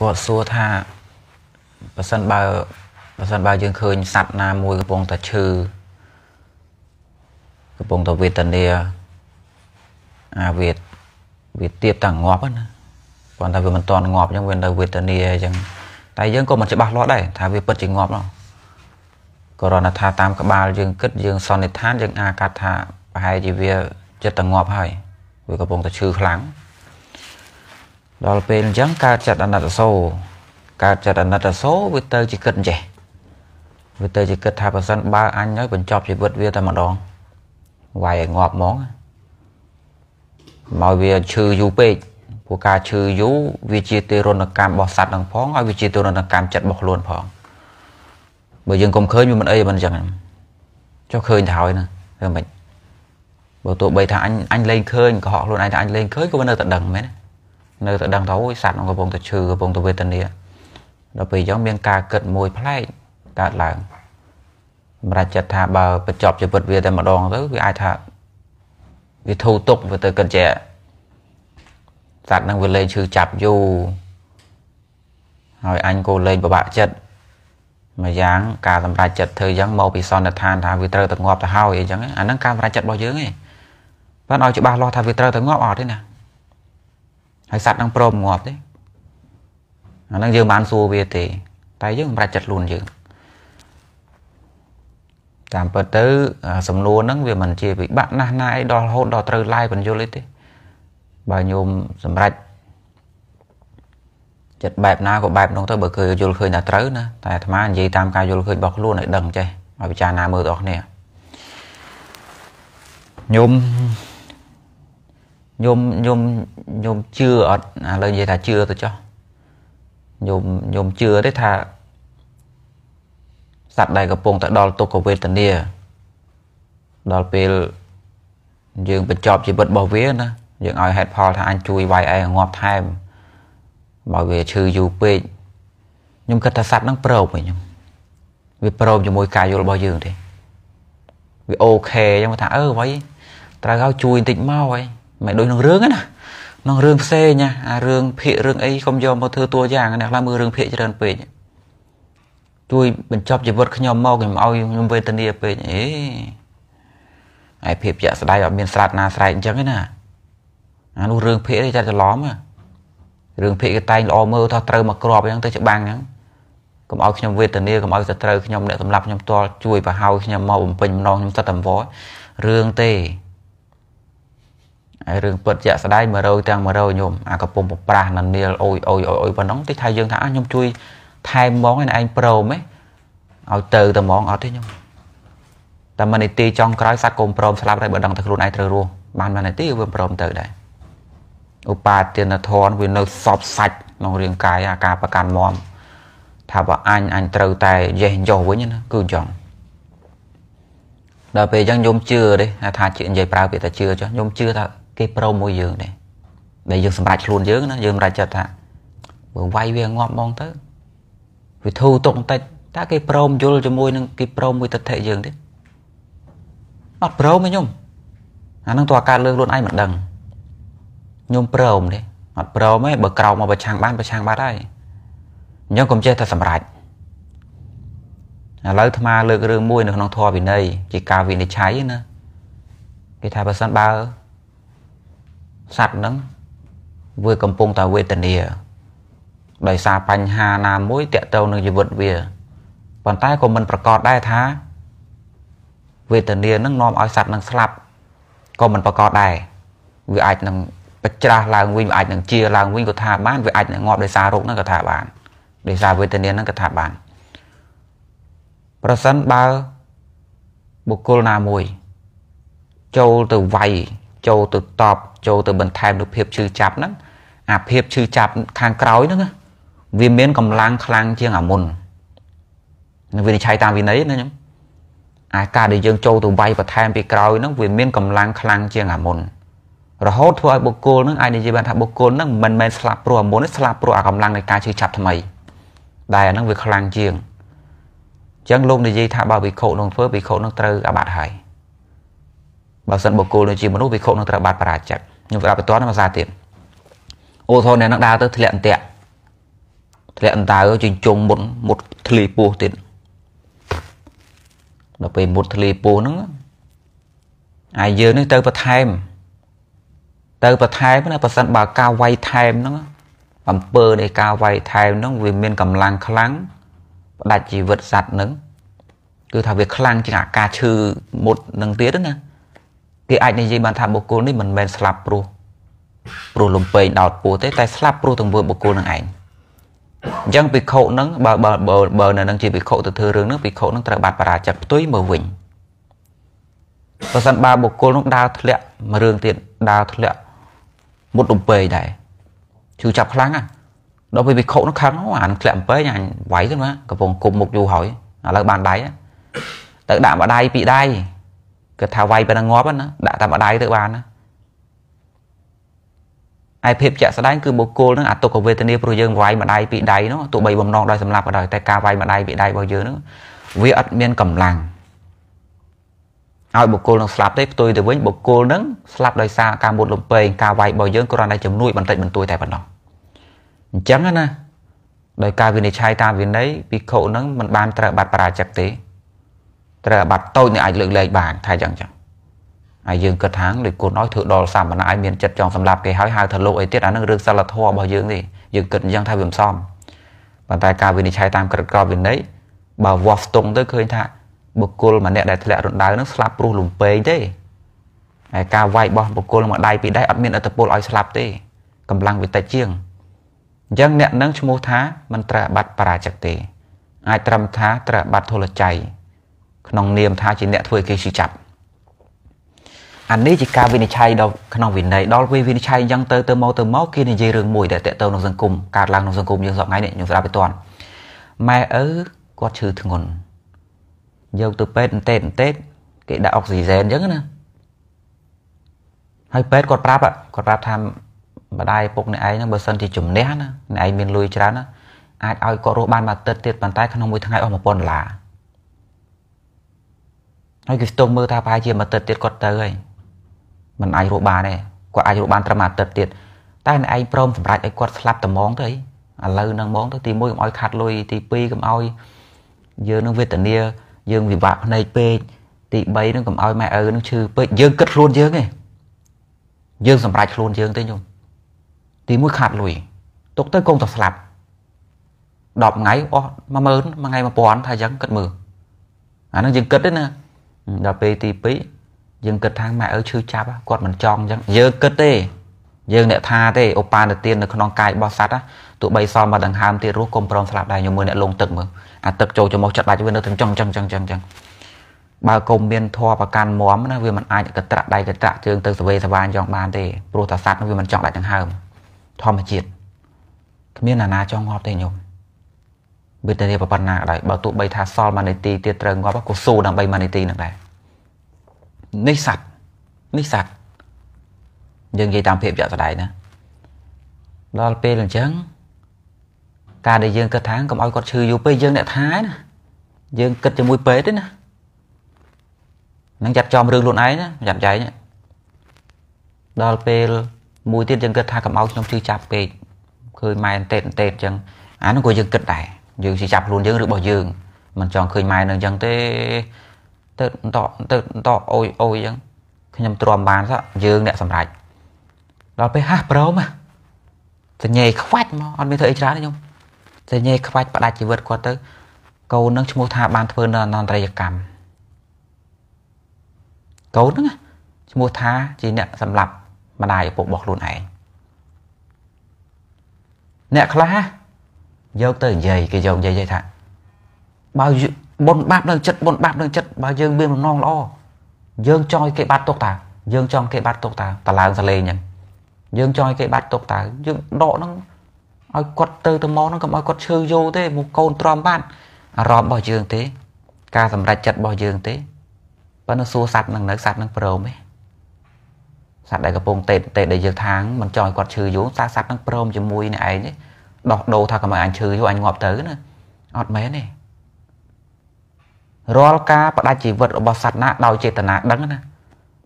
គាត់សួរថាបើសិនបើបើសិនបើយើងឃើញសัตว์ណាមួយកំពុងតែឈឺកំពុងតែវេទនាអាវេទវាទៀតតែងាប់ណាព្រោះតែវាមិនតន់ងាប់អញ្ចឹងវានៅវេទនាអញ្ចឹងតែយើងក៏មិនច្បាស់លាស់ដែរថាវាពិតជាងាប់នោះក៏រណថាតាមក្បាលយើងគិត យើង សន្និដ្ឋានយើង អាចកាត់ថាប្រហែលជាវាចិត្តតែងាប់ ហើយវាកំពុងតែឈឺខ្លាំងដល់ពេលអញ្ចឹងកើតចិត្តអាណិតអាសូរកើតចិត្តអាណិតអាសូរវាទៅជាគិតអញ្ចេះវាទៅជាគិតថាបើសិនបើអញហើយបញ្ចប់ជីវិតវាតែម្ដងវាយឲ្យងាប់ហ្មងមកវាឈឺយូរពេកព្រោះការឈឺយូរវាជាទិរណកម្មរបស់សត្វនឹងផងហើយវាជាទិរណកម្មចិត្តរបស់ខ្លួនផងបើយើងកុំឃើញវាមិនអីមិនអញ្ចឹងចុះឃើញទៅហើយណាធ្វើមិនបើទោះបីថាអញអញលែងឃើញកុហកខ្លួនឯងថាអញលែងឃើញក៏វានៅតែដឹងមែនទេនៅតែដឹងថាអូយសត្វកំពុងតែឈឺកំពុងតែវេទនាដល់ពេលអញ្ចឹងមាន ការគិតមួយ ផ្លែកកើតឡើងសម្រាប់ចិត្តថាបើបញ្ចប់ជីវិតវាតែម្ដងទៅវាអាចថាវាធូរទុកវាទៅគិតជាសត្វនឹងវាលេងឈឺចាប់យូរហើយអញក៏លេងពិបាកចិត្តមួយយ៉ាងការសម្រេចចិត្តធ្វើយ៉ាងមកពីសន្និដ្ឋានថាវាត្រូវតែងាប់ទៅហើយអីចឹងអាហ្នឹងការសម្រេចចិត្តរបស់យើងឯងបានឲ្យច្បាស់លាស់ថាវាត្រូវតែងាប់អត់ទេណាហើយសត្វនឹងព្រមងាប់ទេអាហ្នឹងយើងបានសួរវាទេតែយើងមិនប្រាច់ចិត្តខ្លួនយើងតាមពិតទៅសំណួរហ្នឹងវាមិនជាវិបាកណាស់ណាអីដល់រហូតដល់ត្រូវឡាយបញ្យលអីទេបើញោមសម្រេចចិត្តបែបណាក៏បែបនោះទៅបើគឺយល់ឃើញថាត្រូវណាតែអាត្មានិយាយតាមការយល់ឃើញរបស់ខ្លួនឲ្យដឹងចេះឲ្យពិចារណាមើលបងប្អូនញោមញោមញោមញោមជឿអត់ឥឡូវនិយាយថាជឿទៅចោះញោមញោមជឿទេថាសត្វដែលកំពុងតែដល់ទុក្ខវេទនាដល់ពេលយើងបញ្ចប់ជីវិតរបស់វាណាយើងឲ្យហេតុផលថាអញជួយវាយឯងងាប់ថែមបើវាឈឺយូរពេកខ្ញុំគិតថាសត្វហ្នឹងប្រោបវិញខ្ញុំវាប្រោបជាមួយការយល់របស់យើងទេវាអូខេខ្ញុំថាអឺវ៉ៃត្រូវឲ្យជួយបន្តិចមកហើយមិនដូចក្នុងរឿងណាក្នុងរឿងផ្សេងណាអារឿងភាករឿងអីខ្ញុំយកមកធ្វើតួយ៉ាងណាខ្លះមើលរឿងភាកច្រើនពេកជួយបញ្ចប់ជីវិតខ្ញុំមកខ្ញុំឲ្យខ្ញុំវេទនាពេកអេឯភាពជាក់ស្ដែងអត់មានស្រាតណាស្រែកអញ្ចឹងទេណាអានោះរឿងភាកទេចាត់ច្រឡំរឿងភាកគេតែងល្អមើលថាត្រូវមកក្របអញ្ចឹងទៅច្បាំងអញ្ចឹងកុំឲ្យខ្ញុំវេទនាកុំឲ្យសត្រូវខ្ញុំអ្នកសម្លាប់ខ្ញុំតល់ជួយប្រហោខ្ញុំមកបំពេញម្ដងខ្ញុំសត្វតង្វរឿងទេហើយរឿងពិតជាក់ស្ដែង100ទាំង100ញោមអាកំពុងប្រប្រាស់ណានីលអុយអុយអុយប៉ុណ្ណឹងតិចថាយើងថាខ្ញុំជួយថែមហ្មងឯងព្រមឯងឲ្យទៅតែហ្មងអត់ទេខ្ញុំតែមួយនាទីចុងក្រោយសត្វកុំព្រមស្លាប់ហើយបើដឹងថាខ្លួនឯងត្រូវរស់បានមួយនាទីវាព្រមទៅដែរឧបាទានធនវានៅសពសាច់ក្នុងរាងកាយអាការប្រកាន់មមថាបើអញអញត្រូវតែយេះយោវិញណាគឺចង់ដល់ពេលអញ្ចឹងខ្ញុំជឿទេថាជានិយាយប្រើពាក្យថាជឿចុះខ្ញុំជឿថាគេប្រមមួយយើងដែរដែលយើងសម្រេចខ្លួនយើងណាយើងសម្រេចចិត្តថា បើវាយវាងាប់ហ្មងទៅវាធូរទុកបន្តិចតើគេប្រមយល់ជាមួយនឹងគេប្រមមួយទិដ្ឋិយើងទេអត់ប្រមទេខ្ញុំអានឹងតើកើតលើខ្លួនឯងមិនដឹងខ្ញុំប្រមទេអត់ប្រមទេបើក្រោកមកប្រឆាំងបានប្រឆាំងបាត់ហើយអញ្ចឹងកុំចេះតែសម្រេចឥឡូវអាលើករឿងមួយនៅក្នុងធម៌វិន័យជាការវិនិច្ឆ័យណាគេថាបើសិនបើសัตว์ហ្នឹងវាកំពុងតែវេទនាដោយសារបញ្ហាណាមួយតាក់ទងនឹងជីវិតវាប៉ុន្តែក៏មិនប្រកាសដែរថាវេទនានឹងនាំឲ្យសัตว์នឹងស្លាប់ក៏មិនប្រកាសដែរវាអាចនឹងបច្រាស់ឡើងវិញវាអាចនឹងជាឡើងវិញក៏ថាបានវាអាចនឹងងាប់ដោយសាររោគនឹងក៏ថាបានដោយសារវេទនានឹងក៏ថាបានប្រសិនបើបុគ្គលណាមួយចូលទៅវាយចូលទៅតប់ចូលទៅបន្ថែមនូវភាពឈឺចាប់ហ្នឹងអាភាពឈឺចាប់ខាងក្រោយហ្នឹងវាមានកម្លាំងខ្លាំងជាងអាមុននឹងវិនិច្ឆ័យតាមវិន័យណាខ្ញុំអាការដែលយើងចូលទៅវាយបន្ថែមពីក្រោយហ្នឹងវាមានកម្លាំងខ្លាំងជាងអាមុនរហូតធ្វើឲ្យបុគ្គលហ្នឹងអាចនិយាយបានថាបុគ្គលហ្នឹងមិនមែនស្លាប់ព្រោះអាមុនស្លាប់ព្រោះអាកម្លាំងនៃការឈឺចាប់ថ្មីដែលអាហ្នឹងវាខ្លាំងជាងអញ្ចឹងលោកនិយាយថាបើវិខោនឹងធ្វើវិខោនឹងត្រូវអាបាត់ហើយបើសិនបុគ្គលនៅជាមនុស្សវាខុសនឹងត្រូវបាត់បរាជិកខ្ញុំស្ដាប់បន្តនឹងភាសាទៀតអូធនអ្នកនឹងដើរទៅធ្លាក់អន្ទាក់ធ្លាក់អន្តៅជញ្ជុំមុនមុតធ្លីពោះទៀតដល់ពេលមុតធ្លីពោះហ្នឹងអាយយើងនេះទៅបន្ថែមទៅបន្ថែមណាប៉ះសិនបើការវាយថែមហ្នឹងអំពើនៃការវាយថែមហ្នឹងវាមានកម្លាំងខ្លាំងផ្ដាច់ជីវិតសัตว์ហ្នឹងគឺថាវាខ្លាំងជាងអាការឈឺមុតនឹងទៀតណាគេអាចនិយាយបានថាបុគ្គលនេះមិនមែនស្លាប់ព្រោះព្រោះលំពេងដោតពោះទេតែស្លាប់ព្រោះទង្វើបុគ្គលនឹងឯងអញ្ចឹងភិក្ខុនឹងបើបើបើនៅនឹងជាភិក្ខុទៅធ្វើរឿងនឹងភិក្ខុនឹងត្រូវបាត់បរាជិកផ្ទុយមកវិញប្រសិនបើបុគ្គលនឹងដើរធ្លាក់មួយរឿងទៀតដើរធ្លាក់មុតលំពេងដែរជឿចាប់ខ្លាំងណាដល់ពេលភិក្ខុនឹងខឹងអានធ្លាក់លំពេងអញវាយទៅណាកំពុងគុំមុខយូរហើយឥឡូវបានដៃទៅដាក់ម្ដាយពីដៃគឺថាវាយប៉ុណ្ណឹងងាប់ណាដាក់តាមដៃទៅបានណាឯភាពជាក់ស្ដែងគឺបុគ្គលនឹងអតុកវេទនាព្រោះយើងវាយម្ដាយពីដៃនោះទោះបីបំណងដោយសម្លាប់ក៏ដោយតែការវាយម្ដាយពីដៃរបស់យើងនោះវាអត់មានកម្លាំងឲ្យបុគ្គលនឹងស្លាប់ទេផ្ទុយទៅវិញបុគ្គលនឹងស្លាប់ដោយសារការមុតលំពេងការវាយរបស់យើងគ្រាន់តែជំនួយបន្តិចបន្តួចតែប៉ុណ្ណោះអញ្ចឹងណាដោយការវិនិច្ឆ័យតាមវិន័យភិក្ខុនឹងមិនបានត្រូវបាត់បរាជិកទេត្រូវអាបត្តិតូចនឹងអាចលើកលែងបានថាយ៉ាងចឹងហើយយើងគិតថាលោកគុណអោយធ្វើដល់សាមណេរមានចិត្តចង់សម្លាប់គេហើយហៅថាលោកអីទៀតអានឹងរឿងសិលធម៌របស់យើងនេះយើងគិតអញ្ចឹងថាវាមិនសមប៉ុន្តែការវិនិច្ឆ័យតាមក្រឹតក្រមវិន័យបើវាស់ស្ទង់ទៅឃើញថា បុគ្គលម្នាក់ដែលធ្លាក់រណ្ដៅនឹងស្លាប់ព្រោះលំពេងទេហើយការវាយបោះបុគ្គលមួយដៃពីរដៃអត់មានអត្តពលឲ្យស្លាប់ទេកម្លាំងវាតិចជាងអញ្ចឹងអ្នកនឹងឈ្មោះថាមិនត្រូវបាត់បរាជិកទេ អាចត្រឹមថាត្រូវបាត់ធុលច័យក្នុងនាមថាជាអ្នកធ្វើគេឈឺចាប់អានេះជាការវិនិច្ឆ័យដល់ក្នុងវិន័យដល់វិនិច្ឆ័យអញ្ចឹងទៅទៅមកទៅមកគេនិយាយរឿងមួយដែលតេតៅក្នុងសង្គមកើតឡើងក្នុងសង្គមយើងសពថ្ងៃនេះខ្ញុំស្ដាប់ពីតាន់ម៉ែឪគាត់ឈឺធ្ងន់យកទៅពេទ្យអន្តេតអន្តេតគេដាក់អុកស៊ីហ្សែនអញ្ចឹងណាហើយពេទ្យគាត់ប្រាប់គាត់ប្រាប់ថាម្ដាយពុកអ្នកឯងហ្នឹងបើសិនជាជំនះណាអ្នកឯងមានលុយច្រើនណាអាចឲ្យគាត់រស់បានមួយអាទិត្យទៀតប៉ុន្តែក្នុងមួយថ្ងៃអស់1000ដុល្លារហើយគឺស្ទុះមើលថាប្រហែលជាមួយអាទិត្យទៀតគាត់ទៅហើយមិនអាចរកបានទេគាត់អាចរកបានត្រឹមអាទិត្យទៀតតែឯងព្រមសម្រេចឲ្យគាត់ស្លាប់តែមកទៅអីឥឡូវនឹងមកទៅទី1កុំឲ្យខាត់លុយទី2កុំឲ្យយើងនឹងវេទនា យើងវិបាកភ្នែកពេកទី3នឹងកុំឲ្យម៉ែឪនឹងឈឺពេកយើងគិតខ្លួនយើងឯងយើងសម្រេចខ្លួនយើងទេញោមទី1ខាត់លុយទុកទៅកុំទៅស្លាប់10ថ្ងៃអស់10000មួយថ្ងៃ1000ថាអញ្ចឹងគិតមើលអានឹងយើងគិតទេណាដល់ពេលទី2យើងគិតថាម៉ែឪឈឺចាប់គាត់មិនចង់អញ្ចឹងយើងគិតទេយើងអ្នកថាទេឧបានិទាននៅក្នុងកាយរបស់សត្វទោះបីសល់មកដង្ហើមទៀតរស់កុំប្រងស្លាប់ដែរខ្ញុំមើលអ្នកលងទឹកមើលអាទឹកចូលចំមុខចិត្តដាច់វានៅទាំងចង់ចង់ចង់ចង់ចង់បើកុំមានធម៌ប្រកាន់មមណាវាមិនអាចកត្រាក់ដៃកត្រាក់ជើងទៅសវេសវាចង់បានទេព្រោះតែសត្វវាមិនចង់ដាច់ដង្ហើមធម្មជាតិគ្មានអាណាចង់ងាប់ទេខ្ញុំវេទនាប៉ុណ្ណាក៏ដោយបើទោះបីថាសល់មួយនាទីទៀតត្រូវងាប់ក៏ស៊ូដើម្បីមួយនាទីនឹងដែរនេះសัตว์នេះសัตว์យើងនិយាយតាមភាពយកស្ដាយណាដល់ពេលអញ្ចឹងការដែលយើងគិតថាកុំឲ្យគាត់ឈឺយូរពេកយើងអ្នកថាណាយើងគិតជាមួយពេទ្យទេណានឹងចាត់ចំរឿងខ្លួនឯងណាយ៉ាប់យ៉ៃដល់ពេលមួយទៀតយើងគិតថាកុំឲ្យខ្ញុំឈឺចាប់ពេកឃើញម៉ែអន្តេតអន្តេតអញ្ចឹងអានោះក៏យើងគិតដែរយើងជាចាប់ខ្លួនយើងរបស់យើងមិនចង់ឃើញម៉ែនៅអញ្ចឹងទេទៅតទៅតអូយអូយអញ្ចឹងខ្ញុំទ្រាំបានសោះយើងអ្នកសម្រេចដល់ពេលហាស់ប្រមសញ្ញេខ្វាច់មកអត់មានធ្វើអីច្រើនទេខ្ញុំសញ្ញេខ្វាច់ផ្ដាច់ជីវិតគាត់ទៅកូននឹងឈ្មោះថាបានធ្វើនៅអនន្តរិយកម្មកូនហ្នឹងឈ្មោះថាជាអ្នកសម្លាប់ម្ដាយឪពុករបស់ខ្លួនឯងអ្នកខ្លះយកទៅនិយាយគេយកនិយាយនិយាយថាបើបុណ្យបាបនៅចិត្តបុណ្យបាបនៅចិត្តបើយើងមានបំណងល្អយើងចង់ឲ្យគេបាត់ទុកតាយើងចង់គេបាត់ទុកតាតឡើងសលេងអញ្ចឹងយើងចង់ឲ្យគេបាត់ទុកតាយើងដកហ្នឹងឲ្យគាត់ទៅទៅមកហ្នឹងកុំឲ្យគាត់ឈឺយោទេ មកកូនទ្រាំបាត់អារម្មណ៍របស់យើងទេ ការសម្រេចចិត្តរបស់យើងទេប៉ុន្តែសួរសัตว์នឹងនៅសัตว์នឹងព្រមទេសัตว์ដែលកំពុងតេតតេដែលយើងថាងមិនចង់ឲ្យគាត់ឈឺយូរសាសัตว์នឹងព្រមជាមួយនឹងឯងទេដោះដូរថាកុំឲ្យអញឈឺយូរអញងាប់ទៅណាអត់មែនទេរាល់ការបដាច់ជីវិតរបស់សត្វណាដោយចេតនាដឹងណា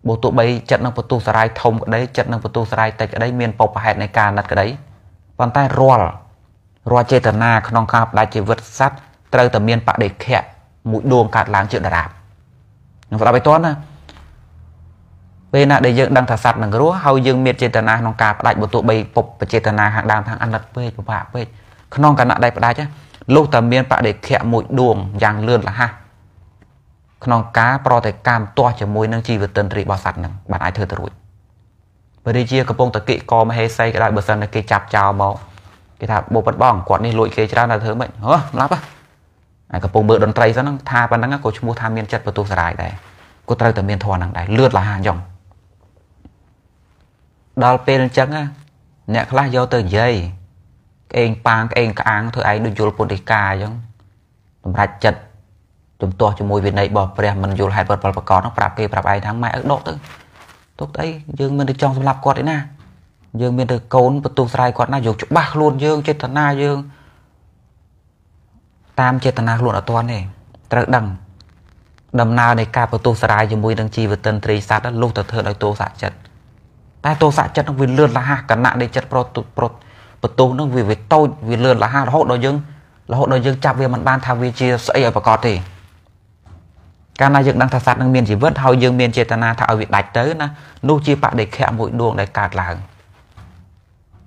បើទោះបីចិត្តនឹងបន្ទុះសរាយធំក្តីចិត្តនឹងបន្ទុះសរាយតិចក្តីមានបបហេតុនៃការណាត់ក្តីប៉ុន្តែរាល់រាល់ចេតនាក្នុងការបដាច់ជីវិតសត្វត្រូវតែ មានបដិខៈមួយដួងកើតឡើងជាដរាបនឹងស្ដាប់ឲ្យតន់ណាពេលណាដែលយើងដឹងថាសត្វនឹងរស់ហើយយើងមានចេតនាក្នុងការផ្ដាច់បើទោះបីពុបចេតនាខាងដើមខាងអនិតពេកពិបាកពេកក្នុងគណៈដែលផ្ដាច់លុះតែមានបដិខៈមួយដួងយ៉ាងលឿនលះក្នុងការប្រតិកម្មទាស់ជាមួយនឹងជីវតិនត្រីរបស់សត្វនឹងបានអាចធ្វើទៅរួចបើរាជាកំពុងតកិកមហេសីក៏ដោយបើសិនតែគេចាប់ចោលមកគេថាបុពិតបងគាត់នេះលួចគេច្រើនតែធ្វើមិនហ៎ឡាប់ហ៎អាកំពុងមើលតន្ត្រីសិនហ្នឹងថាប៉ុណ្ណឹងក៏ឈ្មោះថាមានចិត្តបន្ទុះសារាយដែរគាត់ត្រូវតែមានធនហ្នឹងដែរលឿនលះយ៉ាងដល់ពេលអញ្ចឹងអ្នកខ្លះយកទៅនិយាយក្អេងប៉ាងក្អេងក្អាងធ្វើឯងដូចយល់ពុទ្ធិកាអញ្ចឹងសម្រាប់ចិត្តជំទាស់ជាមួយវិន័យរបស់ព្រះមិនយល់ហេតុផលប្រកបនោះប្រាប់គេប្រាប់ឯងថាម៉ែឪដកទៅទុកស្អីយើងមានតែចង់សម្លាប់គាត់ឯណាយើងមានតែកូនបន្ទោសស្រាយគាត់ណាយកច្បាស់ខ្លួនយើងចេតនាយើងតាមចេតនាខ្លួនអត់ទាន់ទេត្រូវដឹងដំណើរនៃការបន្ទោសស្រាយជាមួយនឹងជីវិតិនត្រីសัตว์លុះទៅធ្វើដោយទោសៈចិត្តតែទោសៈចិត្តនឹងវាលឿនលះកណៈនៃចិត្តប្រទុប្រត់បន្ទោសនឹងវាវាតូចវាលឿនលះរហូតដល់យើងរហូតដល់យើងចាប់វាមិនបានថាវាជាស្អីឲ្យប្រកបទេកាលណាយើងដឹងថាសត្វនឹងមានជីវិតហើយយើងមានចេតនាថាឲ្យវាដាច់ទៅណានោះជាបដិខៈមួយដួងដែលកើតឡើង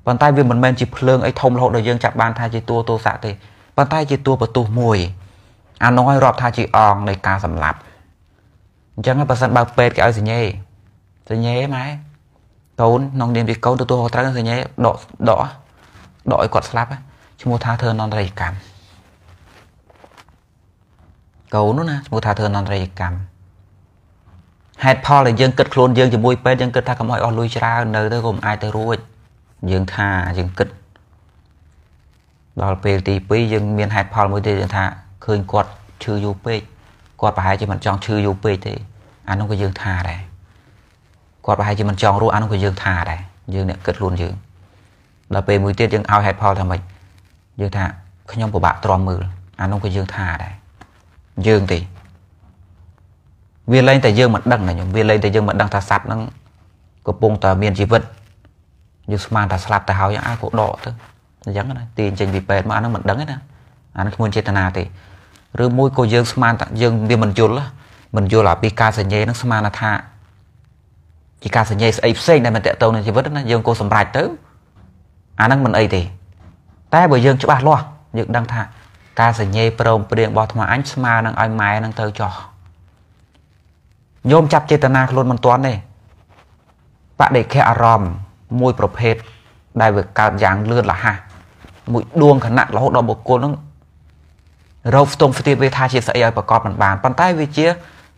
ប៉ុន្តែវាមិនមែនជាភ្លើងអីធំរហូតដល់យើងចាប់បានថាជាតួទោសៈទេប៉ុន្តែជាតួបន្ទុះមួយអានោះឲ្យរាប់ថាជាអងនៃការសម្លាប់អញ្ចឹងបើសិនបើពេទ្យគេឲ្យសញ្ញេសញ្ញេម៉ែកូនក្នុងនាមជាកូនទទួលខុសត្រូវសញ្ញាដកដកដកឲ្យគាត់ស្លាប់ឈ្មោះថាធ្វើអនន្តរយកម្មកូននោះណាឈ្មោះថាធ្វើអនន្តរយកម្មហេតុផលដែលយើងគិតខ្លួនយើងជាមួយពេទ្យយើងគិតថាកុំឲ្យអស់លុយច្រើននៅទៅកុំអាចទៅរួចយើងថាយើងគិតដល់ពេលទី2យើងមានហេតុផលមួយទៀតយើងថាឃើញគាត់ឈឺយូរពេកគាត់ប្រហែលជាមិនចង់ឈឺយូរពេកទេអានោះក៏យើងថាដែរគាត់ប្រហែលជាមិនចង់រួចអានោះក៏យើងថាដែរយើងអ្នកគិតខ្លួនយើងដល់ពេលមួយទៀតយើងឲ្យហេតុផលថាម៉េចយើងថាខ្ញុំពិបាកទ្រាំមើលអានោះក៏យើងថាដែរយើងទេវាលែងតែយើងមិនដឹងណាខ្ញុំវាលែងតែយើងមិនដឹងថាសត្វហ្នឹងកំពុងតែមានជីវិតយើងស្មានថាស្លាប់ទៅហើយអាក៏ដកទៅអញ្ចឹងណាទាញចេញពីពេទ្យមកអានោះមិនដឹងទេណាអានោះគ្មានចេតនាទេឬមួយក៏យើងស្មានថាយើងវាមិនយល់មិនយល់អាពីការសញ្ញេហ្នឹងស្មានថាជាការសញ្ញេស្អីផ្សេងដែលមិនតកតងនឹងជីវិតណាយើងក៏សម្រេចទៅអាហ្នឹងមិនអីទេ តែបើយើងច្បាស់លាស់យើងដឹងថា ការសញ្ញេព្រមព្រៀងរបស់អាត្មាអញស្មើនឹងឲ្យម៉ែនឹងទៅចោះញោមចាប់ចេតនាខ្លួនមិនទាន់ទេបដិខៈអារម្មណ៍មួយប្រភេទដែលវាកើតយ៉ាងលឿនលះមួយដួងខណៈរហូតដល់បុគ្គលនឹងរោគផ្ទងផ្ទាបវាថាជាស្អីឲ្យប្រកបមិនបានប៉ុន្តែវាជា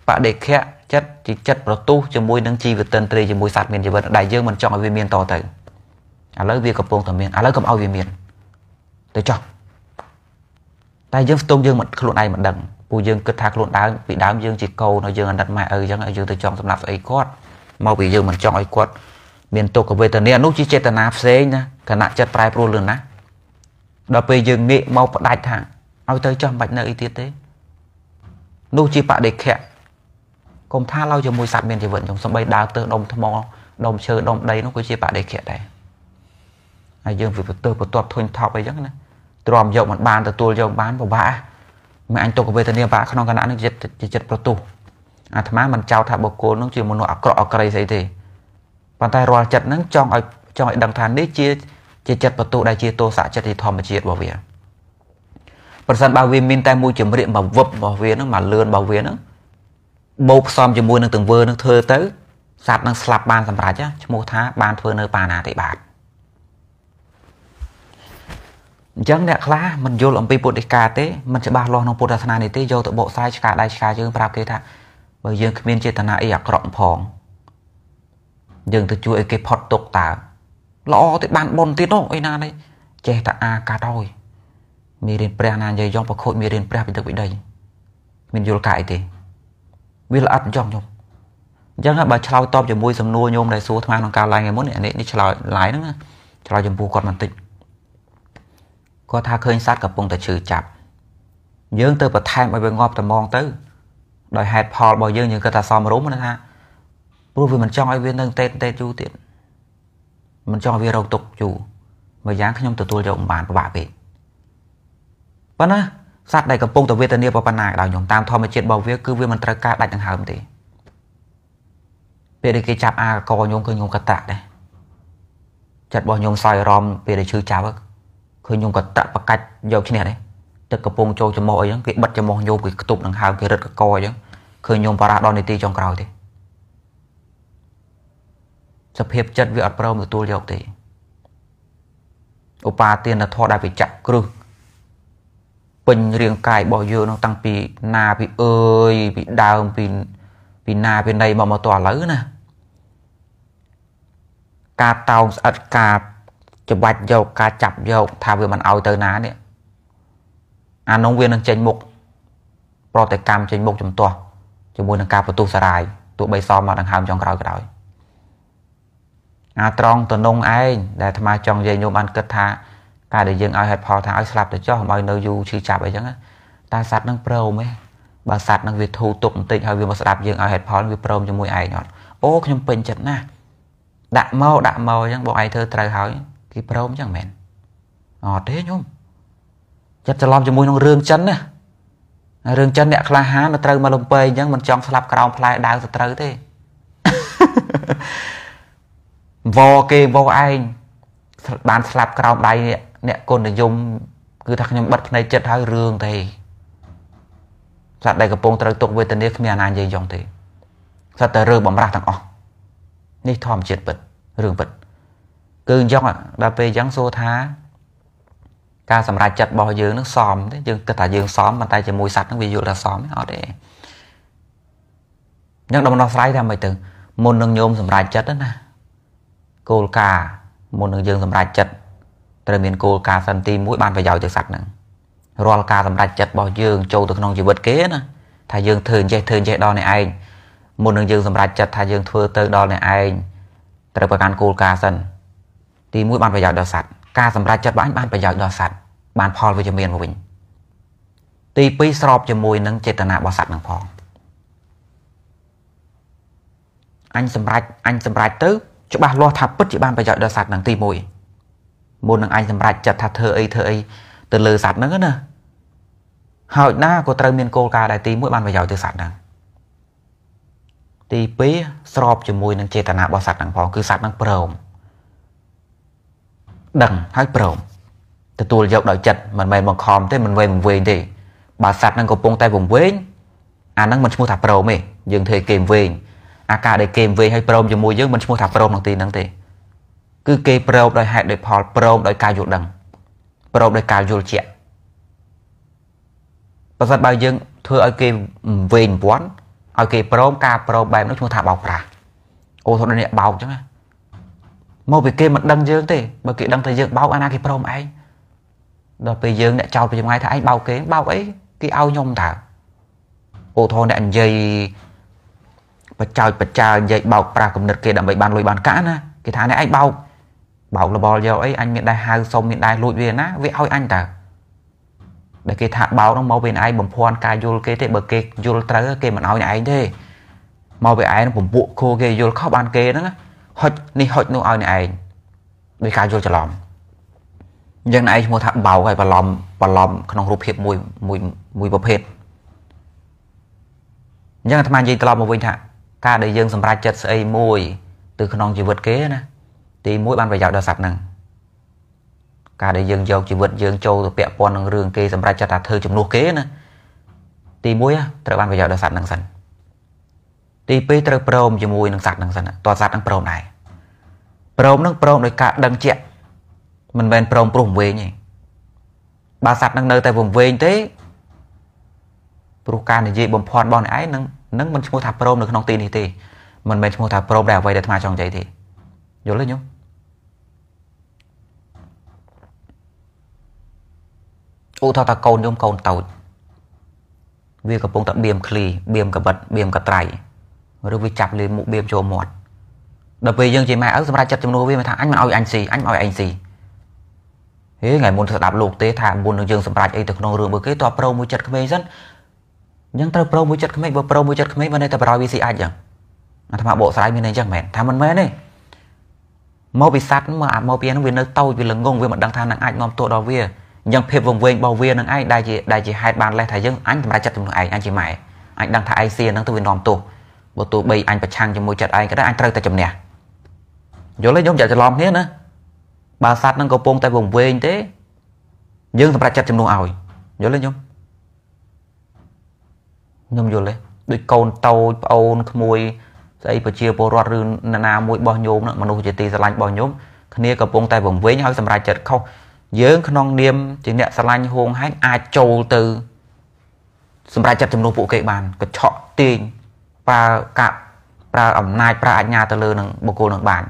បដិខៈចិត្តជាចិត្តប្រទូសជាមួយនឹងជីវិតិនត្រីជាមួយសត្វមានជីវិតដែលយើងមិនចង់ឲ្យវាមានតទៅឥឡូវវាកំពុងតែមានឥឡូវកុំឲ្យវាមានទៅចោះតែយើងស្ទុំយើងមិនខ្លួនឯងមិនដឹងពួកយើងគិតថាខ្លួនដើមពីដើមយើងជាកូនហើយយើងអាណិតម៉ែឪអញ្ចឹងហើយយើងទៅចង់សម្លាប់ស្អីគាត់មកពីយើងមិនចង់ឲ្យគាត់មានទុក្ខវេទនានោះជាចេតនាផ្សេងណាគណៈចិត្តប្រែប្រួលលឿនណាដល់ពេលយើងងាកមកផ្ដាច់ថាឲ្យទៅចោះមិនបាច់នៅអីទៀតទេនោះជាបដិខៈកុំថាឡើយជាមួយសត្វមានជីវិតខ្ញុំសំបីដើរទៅដុំថ្មដុំឈើដុំដីនោះគឺជាបដិគ្រិយដែរហើយយើងវាទៅបន្ទាប់ធុញថប់អីចឹងណាទ្រាំយកមិនបានទទួលយកបានពិបាកមិនអញទុកវេទនាបាក់ក្នុងគណៈនេះជាចិត្តប្រទុះអាត្មាមិនចោទថាបុគ្គលនោះជាមនុស្សអាក្រក់អាក្រីស្អីទេប៉ុន្តែរាល់ចិត្តហ្នឹងចង់ឲ្យចង់ឲ្យដឹងថានេះជាជាចិត្តប្រទុះដែលជាទោសៈចិត្តជាធម្មជាតិរបស់វាប្រសិនបើវាមានតែមួយជំរាបមកវឹបរបស់វាហ្នឹងមកលឿនរបស់វាហ្នឹងបូកផ្សំជាមួយនឹងទង្វើនឹងធ្វើទៅសត្វនឹងស្លាប់បានសម្រេចឈ្មោះថា បានធ្វើនៅបាណាតិបាតអញ្ចឹងអ្នកខ្លះមិនយល់អំពីពុទ្ធដីកាទេមិនច្បាស់លាស់ក្នុងពុទ្ធសាសនានេះទេយកទៅបកស្រាយឆ្កាដៃឆ្កាជើងប្រាប់គេថាបើយើងគ្មានចេតនាអីអាក្រក់ផងយើងទៅជួយឲ្យគេផុតទុកតើល្អទៅបានបុណ្យទៀតនោះអីណានេះចេះតែអាកាត់ហើយមានរៀនព្រះណានិយាយយ៉ងប្រខូចមានរៀនព្រះពីទឹកពីដីមានយល់កាអីទេវាល្អិតចំខ្ញុំអញ្ចឹងហើយបើឆ្លើយតបជាមួយសំណួរញោមដែលសួរថ្មក្នុងការ live ថ្ងៃមុននេះនេះឆ្លើយ live ហ្នឹងឆ្លើយចំពោះគាត់បន្តិចគាត់ថាឃើញសត្វកំពុងតែឈឺចាប់ យើងទៅបន្ថែមឲ្យវាងាប់តែมองទៅ ដោយហេតុផលរបស់យើងយើងគិតថាសមរម្យណាថាព្រោះវាមិនចង់ឲ្យវានៅតេតតេតយូរទៀតមិនចង់ឲ្យវារោគទុកយូរមួយយ៉ាងខ្ញុំទទួលយកមិនបានពិបាកពេកប៉ុណ្ណាសត្វដែលកំពុងតែវេទនាប៉ុណ្ណាក៏ដោយខ្ញុំតាមធម្មជាតិរបស់វាគឺវាមិនត្រូវការដាច់ដង្ហើមទេពេលដែលគេចាប់អាកកខ្ញុំគឺខ្ញុំកតាក់ដែរចិត្តរបស់ខ្ញុំសោយអារម្មណ៍ពេលដែលឈឺចាប់ឃើញខ្ញុំកតាក់ប្រកាច់យកឈ្នះដែរទឹកកំពុងចូលច្រមុះអីហ្នឹងគេបិទច្រមុះញោមគេខ្ទប់ដង្ហើមគេរឹតកកអញ្ចឹងឃើញខ្ញុំបារះដល់នីតិចុងក្រោយទេសភាពចិត្តវាអត់ព្រមទទួលយកទេឧបាទានធម៌ដែលវាចាក់គ្រឹះពេញរាងកាយរបស់យើងនោះតាំងពីណាពីអើយពីដើមពីពីណាពីណីមកមកតឥឡូវណាការតោងស្អិតការច្បាច់យកការចាប់យកថាវាមិនឲ្យទៅណានេះអានោះវានឹងចេញមុខប្រតិកម្មចេញមុខជំទាស់ជាមួយនឹងការបន្ទុះសារាយទោះបីសមមកដង្ហើមចុងក្រោយក៏ដោយអាត្រង់តំណងឯងដែលអាត្មាចង់និយាយញោមបានគិតថាការដែលយើងឲ្យហេតុផលថាឲ្យស្លាប់ទៅចុះមិនឲ្យនៅយូរឈឺចាប់អីចឹងតែសัตว์នឹងព្រមទេបើសัตว์នឹងវាធូរទុកបន្តិចហើយវាមកស្ដាប់យើងឲ្យហេតុផលវាព្រមជាមួយឯងអត់អូខ្ញុំពេញចិត្តណាស់ដាក់មកដាក់មកចឹងបងឯងធ្វើត្រូវហើយគេព្រមចឹងមែនអត់ទេខ្ញុំចិត្តច្រឡំជាមួយនឹងរឿងចិនណារឿងចិនអ្នកក្លាហានមកត្រូវមកលំពេអញ្ចឹងមិនចង់ស្លាប់ក្រោមផ្លែដាវទៅត្រូវទេវគេវឯងបានស្លាប់ក្រោមដៃនេះអ្នកគុណនិយមគឺថាខ្ញុំបាត់ភ្នែកចិត្តហើយរឿងទេសត្វដែលកំពុងត្រូវទុកវេទនាគ្មានអាណានិយាយយ៉ងទេសត្វតែរើបំរាស់ទាំងអស់នេះធម្មជាតិពិតរឿងពិតគឺអញ្ចឹងដល់ពេលអញ្ចឹងសួរថាការសម្រេចចិត្តរបស់យើងនឹងសមទេយើងគិតថាយើងសមប៉ុន្តែជាមួយសត្វនឹងវាយល់ថាសមអត់ទេអញ្ចឹងដំណោះស្រាយថាមិនទៅ មុននឹងញោមសម្រេចចិត្តណាគោលការណ៍មុននឹងយើងសម្រេចចិត្តត្រូវមានគោលការណ៍សិនទី1បានប្រយោជន៍ទៅសត្វហ្នឹងរាល់ការសម្រេចចិត្តរបស់យើងចូលទៅក្នុងជីវិតគេណាថាយើងធ្វើអញ្ចេះធ្វើអញ្ចេះដល់អ្នកឯងមុននឹងយើងសម្រេចចិត្តថាយើងធ្វើទៅដល់អ្នកឯងត្រូវប្រកាន់គោលការណ៍សិនទី1បានប្រយោជន៍ដល់សត្វការសម្រេចចិត្តរបស់អញបានប្រយោជន៍ដល់សត្វបានផលវិជ្ជមានមកវិញទី2ស្របជាមួយនឹងចេតនារបស់សត្វនឹងផងអញសម្រេចអញសម្រេចទៅច្បាស់លាស់ថាពិតជាបានប្រយោជន៍ដល់សត្វនឹងទី1មុននឹងឯងសម្រេចចិត្តថាធ្វើអីធ្វើអីទៅលើសัตว์ហ្នឹងណាហើយណាក៏ត្រូវមានគោលការណ៍ដែរទី1បានប្រយោជន៍ទៅសัตว์ហ្នឹងទី2ស្របជាមួយនឹងចេតនារបស់សัตว์ហ្នឹងផងគឺសัตว์ហ្នឹងព្រមដឹងហើយព្រម ទទួលយក ដោយចិត្តមិនមែនបង្ខំទេមិនវែងវែងទេបើសัตว์ហ្នឹងកំពុងតែវង្វេងអាហ្នឹងមិនឈ្មោះថាព្រមទេយើងធ្វើគេវែងអាការដែលគេវែងហើយព្រមជាមួយយើងមិនឈ្មោះថាព្រមក្នុងទីហ្នឹងទេគឺគេប្រោបដោយហេតុដោយផលប្រោបដោយការយល់ដឹងប្រោបដោយការយល់ជាក់បើសិនបើយើងធ្វើឲ្យគេវេងពាន់ឲ្យគេប្រោមការប្រោបបែបនោះឈ្មោះថាបោកប្រាស់អូថតនេះបោកអញ្ចឹងណាមកពីគេមិនដឹងយើងទេបើគេដឹងថាយើងបោកអាណាគេប្រោមឯងដល់ពេលយើងអ្នកចោលប្រចាំថ្ងៃថាឯងបោកគេបោកអីគេឲ្យខ្ញុំតើអូថតអ្នកនិយាយបច្ចោចបច្ចានិយាយបោកប្រាស់គំនិតគេដើម្បីបានលុយបានកាក់ណាគេថាអ្នកឯងបោកបោកលបលយកអីអញមានដែរហៅសុំមានដែរលួចវាណាវាឲ្យអញតើដែលគេថាបោកនោះមកពីឯងបំភាន់ការយល់គេ ទេបើគេយល់ត្រូវគេមិនឲ្យឯងទេមកពីឯងពំពួកខួរគេយល់ខុសបានគេហ្នឹងហុចនេះហុចនោះឲ្យឯងដោយការយល់ច្រឡំអញ្ចឹងឯងឈ្មោះថាបោកហើយបន្លំបន្លំ ក្នុងរូបភាពមួយមួយមួយប្រភេទអញ្ចឹងអាត្មានិយាយត្រឡប់មកវិញថាការដែលយើងសម្រេចចិត្តស្អីមួយ ទៅក្នុងជីវិតគេណាទី1បានប្រយោជន៍ដល់សត្វហ្នឹងការដែលយើងយកជីវិតយើងចូលទៅពាក់ព័ន្ធនឹងរឿងគេសម្រាប់ចាត់ថាធ្វើជំនួសគេណាទី1ត្រូវបានប្រយោជន៍ដល់សត្វហ្នឹងសិន ទី2ត្រូវព្រមជាមួយនឹងសត្វហ្នឹងសិនតើសត្វហ្នឹងព្រមដែរព្រមនឹងព្រមដោយការដឹងជាក់មិនមែនព្រមព្រោះវែងទេបើសត្វហ្នឹងនៅតែវែងទេព្រោះការនិយាយបំផន់របស់អ្នកឯងនឹងនឹងមិនឈ្មោះថាព្រមនៅក្នុងទីនេះទេមិនមែនឈ្មោះថាព្រមដែរអ្វីដែលអាត្មាចង់និយាយទេយល់ទេញោមឧទាហរណ៍ថាកូនញោមកូនតូចវាកំពុងតែបៀមឃ្លីបៀមកបិតបៀមកត្រៃឬវាចាប់លេមុខបៀមចូលមាត់ដល់ពេលយើងជាម៉ែឪសម្រាប់ចិត្តចំនួនវាថាអញមិនឲ្យអញស៊ីអញមិនឲ្យអញស៊ីហេថ្ងៃមុនស្ដាប់លោកទេថាមុននឹងយើងសម្រាប់អីទៅក្នុងរឿងបើគេតបប្រូមួយចិត្តក្មេងសិនយើងត្រូវប្រូមួយចិត្តក្មេងបើប្រូមួយចិត្តក្មេងមិនតែបរោយវាស៊ីអាចចឹងអាត្មាបកស្រាយមានអីចឹងមែនថាមិនមែនទេមកពីសัตว์មកអាមកពីហ្នឹងវានៅតូចវាល្ងងវាមិនដឹងថានឹងអាចនាំទោសដល់វាអញ្ចឹងភាពវង្វេងរបស់វានឹងឯងដែលជាដែលជាហេតុបានលេះថាយើងអញសម្រាប់ចិត្តជំនួសឯងអញជាម៉ែអញដឹងថាឯងសៀហ្នឹងទៅវានាំទោសបើទោះបីអញប្រឆាំងជាមួយចិត្តឯងក៏ដោយអញត្រូវតែជំនះយល់ទេខ្ញុំចាក់ច្រឡំគ្នាណាបើសัตว์ហ្នឹងកំពុងតែវង្វេងទេយើងសម្រាប់ចិត្តជំនួសឲ្យយល់ទេខ្ញុំខ្ញុំយល់ទេដូចកូនតូចប្អូនក្មួយស្អីប្រជាពលរដ្ឋឬណានាមួយរបស់ញោមនោះមនុស្សជាទីស្រឡាញ់របស់ញោមគ្នាកំពុងតែបង្វេញឲ្យសម្រេចចិត្តខុសយើងក្នុងនាមជាអ្នកស្រឡាញ់ហួងហែងអាចចូលទៅសម្រេចចិត្តជំនួសពួកគេបានកឆក់ទាញប្រើកាប់ប្រើអំណាចប្រើអាជ្ញាទៅលើនឹងបុគ្គលនឹងបាន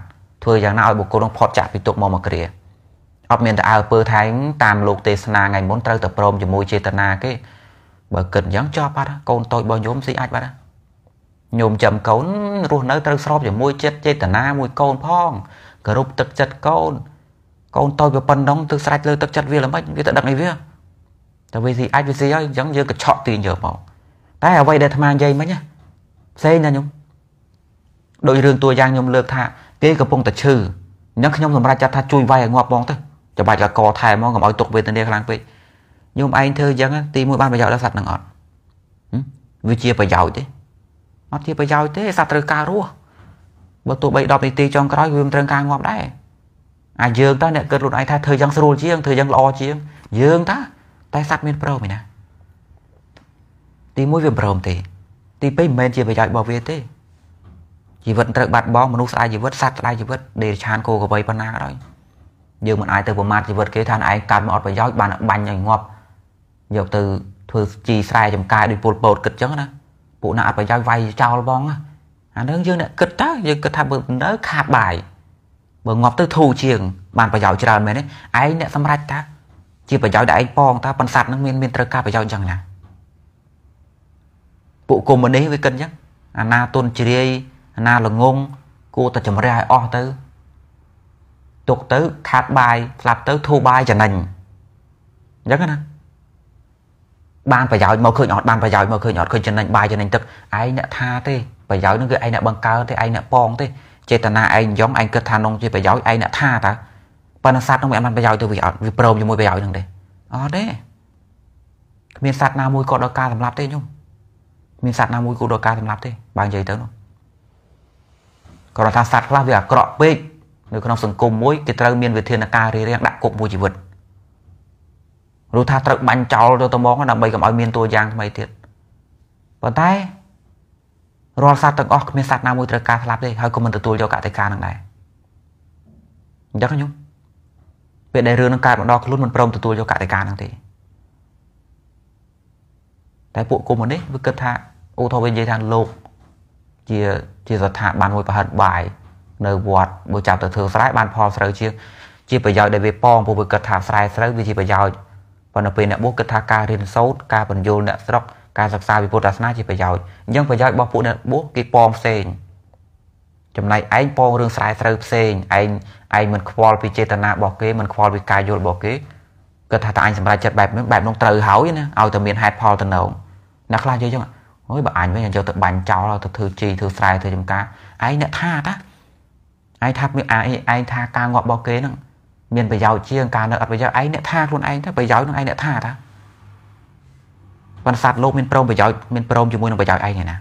ធ្វើយ៉ាងណាឲ្យបុគ្គលនឹងផុតចាកពីទុកមកមកគ្រាអត់មានតែអើពើថែងតាមលោកទេសនាថ្ងៃមុនត្រូវតែព្រមជាមួយចេតនាគេបើគិតអញ្ចឹងចប់បាត់កូនតូចរបស់ញោមស៊ីអាចបាត់ញោមចាំកូនរស់នៅត្រូវស្របជាមួយចិត្តចេតនាមួយកូនផងគោរពទឹកចិត្តកូនកូនតូចវាប៉ុណ្ណឹងទឹកស្រេចលើទឹកចិត្តវាល្មិចវាទៅដឹកអីវាតែវាស៊ីអាចវាស៊ីហើយអញ្ចឹងយើងកឆក់ទាញយកមកតែអ្វីដែលអាត្មានិយាយមិញផ្សេងណាញោមដោយរឿងតួយ៉ាងខ្ញុំលើកថាគេកំពុងតែឈឺអញ្ចឹងខ្ញុំសម្រាប់ចាត់ថាជួយវាយឲ្យងាប់បងទៅចាំបាច់កកថែមមកកុំឲ្យទុកវេទនាខ្លាំងពេកខ្ញុំឯងធ្វើអញ្ចឹងទីមួយបានប្រយោជន៍ដល់សត្វនឹងអត់វាជាប្រយោជន៍ទេអត់ជាប្រយោជន៍ទេសត្វត្រូវការរស់បើទោះបី10នាទីចុងក្រោយវាមិនត្រូវការងាប់ដែរអាយើងតើអ្នកគិតខ្លួនឯងថាធ្វើយ៉ាងស្រួលជាងធ្វើយ៉ាងល្អជាង យើងតើតែសត្វមានប្រមឯណាទី1វាប្រមទេទី2មិនមែនជាប្រយោជន៍របស់វាទេជីវិតត្រូវបាត់បង់មនុស្សស្ដាយជីវិតសត្វស្ដាយជីវិតដេរឆានគោកបីប៉ុណ្ណាក៏ដោយយើងមិនអាចទៅប្រមាថជីវិតគេថាឯងកាត់មកអត់ប្រយោជន៍បានបាញ់ឲ្យងាប់យកទៅ ធ្វើជីស្រែចំការដោយពលពោតគិតចឹងណាពួកណាអត់ប្រយោជន៍វាយចោលបងអានឹងយើងអ្នកគិតតើយើងគិតថាបើនៅ ខាតបាយបើងាប់ទៅធូរជាង បានប្រយោជន៍ច្រើនមែនទេឯងអ្នកសម្រេចតើជាប្រយោជន៍ដល់ឯងផងតើប៉ុនសัตว์នឹងមានមានត្រូវការប្រយោជន៍យ៉ាងណាពួកកុំមុននេះវាគិតអញ្ចឹងអាណាទុនជ្រាយអាណាល្ងងគួរតែជំរះឲ្យអស់ទៅទុកទៅខាតបាយស្លាប់ទៅធូរបាយចំណេញអញ្ចឹងណាបានប្រយោជន៍មកឃើញអត់បានប្រយោជន៍មកឃើញអត់ឃើញចំណេញបាយចំណេញទឹកឯងអ្នកថាទេប្រយោជន៍នឹងគឺឯងអ្នកបង្កើតទេឯងអ្នកប៉ងទេចេតនាឯងយ៉ងឯងគិតថានង ជាប្រយោជន៍ឯងអ្នកថាតើប៉ុន្តែសត្វនឹងវាអត់បានប្រយោជន៍ទៅវាអត់វាព្រមជាមួយប្រយោជន៍នឹងទេអត់ទេគ្មានសត្វណាមួយគាត់ដល់ការសម្លាប់ទេខ្ញុំគ្មានសត្វណាមួយគាត់ដល់ការសម្លាប់ទេបើនិយាយទៅនោះគាត់ថាសត្វខ្លះវាអាក្រក់ពេកនៅក្នុងសង្គមមួយគេត្រូវមានវិធានការរៀបរៀងដាក់គុកមួយជីវិតនោះថាត្រូវបាញ់ចោលទៅទៅមកដើម្បីកុំឲ្យមានតួយ៉ាងថ្មីទៀតប៉ុន្តែរាល់សត្វទាំងអស់គ្មានសត្វណាមួយត្រូវការស្លាប់ទេហើយក៏មិនទទួលយកកតិកានឹងដែរអញ្ចឹងខ្ញុំពេលដែលរឿងនឹងកើតមកដល់ខ្លួនមិនព្រមទទួលយកកតិកានឹងទេតែពួកគុំនេះវាគិតថាឧទាហរណ៍វានិយាយថាលោកជាជាស្ថាប័នមួយប្រហិតបាយនៅវត្តបើចាប់ទៅធ្វើស្រែបានផលស្រូវជា ជា ប្រយោជន៍ដែលវាប៉ងពួកវាគិតថាស្រែស្រូវវាជាប្រយោជន៍ប៉ុន្តែពេលអ្នកបុស្សគិតថាការរៀនសូត្រការបញ្យលអ្នកស្រុកការសិក្សាពីពុទ្ធសាសនាជាប្រយោជន៍អញ្ចឹងប្រយោជន៍របស់ពួកអ្នកបុស្សគេប៉មផ្សេងចំណែកឯងប៉មរឿងស្រែស្រូវផ្សេងឯងឯងមិនខ្វល់ពីចេតនារបស់គេមិនខ្វល់ពីការយល់របស់គេគិតថាតើអញសម្រេចចិត្តបែបនេះបែបនោះត្រូវហើយណាឲ្យតែមានហេតុផលទៅនៅអ្នកខ្លះនិយាយចឹងអូយបើអញវិញអញយកទៅបាញ់ចោលទៅធ្វើជីធ្វើស្រែធ្វើចំការឯងអ្នកថាតាឯងថាមានឯងថាការងាប់របស់គេហ្នឹងមានប្រយោជន៍ជាងការនៅអត់ប្រយោជន៍ឯងអ្នកថាខ្លួនឯងថាប្រយោជន៍នឹងឯងអ្នកថាថាប៉ុន្តែសត្វលោកមានប្រមប្រយោជន៍មានប្រមជាមួយនឹងប្រយោជន៍ឯងឯណា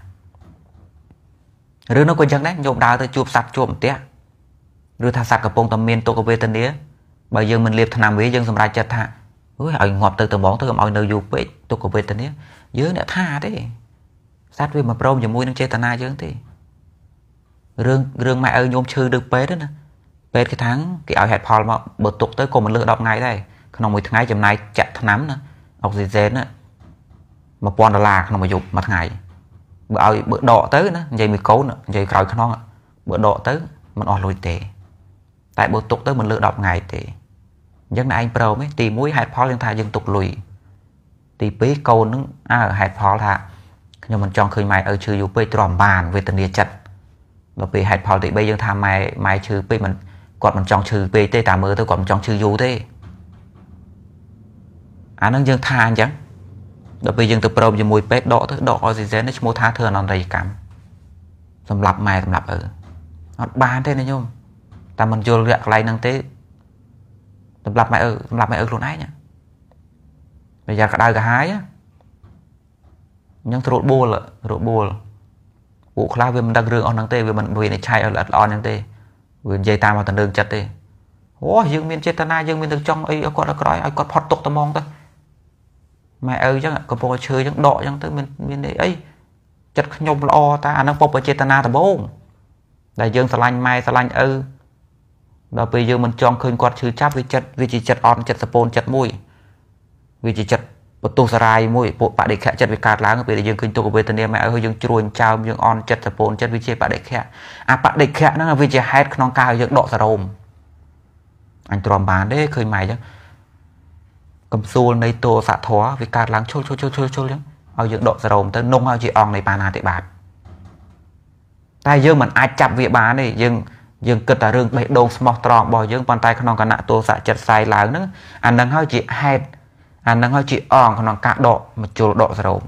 ឬនោះក៏យ៉ាងដែរញោមដើរទៅជួបសត្វជួបម្ទះឬថាសត្វកំពុងតែមានទុក្ខវេទនាបើយើងមិនលៀបថ្នាំវាយើងសម្រេចចិត្តថាអូយឲ្យងាប់ទៅទៅហ្មងទៅកុំឲ្យនៅយូរពេកទុក្ខវេទនា យើងអ្នកថាទេសត្វវាមិនព្រមជាមួយនឹងចេតនាយើងទេរឿងរឿងម៉ែឪញោមឈឺដឹកពេទ្យណាពេទ្យគេថាគេឲ្យហេតុផលមកបើទុកទៅក៏មិនលើស10ថ្ងៃដែរក្នុងមួយថ្ងៃចំណាយចាក់ថ្នាំណាអុកស៊ីហ្សែនណា1000ដុល្លារក្នុងមួយយប់មួយថ្ងៃបើឲ្យបើដកទៅណានិយាយមួយកូននិយាយក្រោយខ្នងបើដកទៅមិនអស់លុយទេ តែបើទុកទៅមិនលើស10ថ្ងៃទេអញ្ចឹងឯងប្រមទេទី1ហេតុផលយើងថាយើងទុកលុយទី2កូននឹងអើហេតុផលថាខ្ញុំមិនចង់ឃើញម៉ែឪឈឺយូរពេកទ្រាំបានវេទនាចិត្តដល់ពេលហេតុផលទី3យើងថាម៉ែម៉ែឈឺពេកមិនគាត់មិនចង់ឈឺពេកទេតាមមើលទៅគាត់មិនចង់ឈឺយូរទេអានឹងយើងថាអញ្ចឹងដល់ពេលយើងទៅប្រមជាមួយ ពេទ្យដកទៅដកអុកស៊ីហ្សែននេះឈ្មោះថាធ្វើអនន្តរកម្មសម្រាប់ម៉ែសម្រាប់ឪអត់បានទេណាញោមតែមិនយល់រយៈកន្លែងហ្នឹងទេសម្រាប់ម៉ែឪសម្រាប់ម៉ែឪខ្លួនឯងប្រយ័ត្នក្តៅកាហាយអញ្ចឹងត្រួតបួលត្រួតបួលពួកខ្លះវាមិនដឹងរឿងអស់ហ្នឹងទេវាមិនវានិច្ឆ័យឲ្យល្អអញ្ចឹងទេវានិយាយតាមអត់ទៅនឹងចិត្តទេអូយើងមានចេតនាយើងមានទឹកចង់អីឲ្យគាត់ឲ្យក្រោយឲ្យគាត់ផត់ទុកត្មងទៅម៉ែឪចឹងកំពុងឈើចឹងដកចឹងទៅមានមានអីចិត្តខ្ញុំល្អតាអានឹងពុបចេតនាដំបូងដែលយើងស្រឡាញ់ម៉ែស្រឡាញ់ឪដល់ពេលយើងមិនចង់ឃើញគាត់ឈឺចាប់វាចិត្តវាជាចិត្តអន់ចិត្តសពូនចិត្តមួយវាជាចិត្តបន្ទុះសារាយមួយពួកបដិខៈចិត្តវាកើតឡើងពេលដែលយើងឃើញទុក្ខវេទនាមិនឲ្យយើងជ្រួញចោមយើងអន់ចិត្តសពូនចិត្តវាជាបដិខៈអាបដិខៈហ្នឹងវាជាហេតុក្នុងការឲ្យយើងដកសរោមអញទ្រាំបានទេឃើញម៉ែអញ្ចឹងកំសួលនៃតោសៈធរវាកើតឡើងឈុលឈុលឈុលឈុលឈុលអញ្ចឹងឲ្យយើងដកសរោមទៅនងឲ្យជាអង្គនៃបាណាតិបាតតែយើងមិនអាចចាប់វាបានទេយើងយើងគិតតែរឿងបេះដូងស្មោះត្រង់របស់យើងប៉ុន្តែក្នុងគណៈតោសៈចិត្តផ្សាយឡើងហ្នឹងអានឹងហើយជាហេតុអានឹងហើយជាអង្គក្នុងការដកមជុលដកសរោម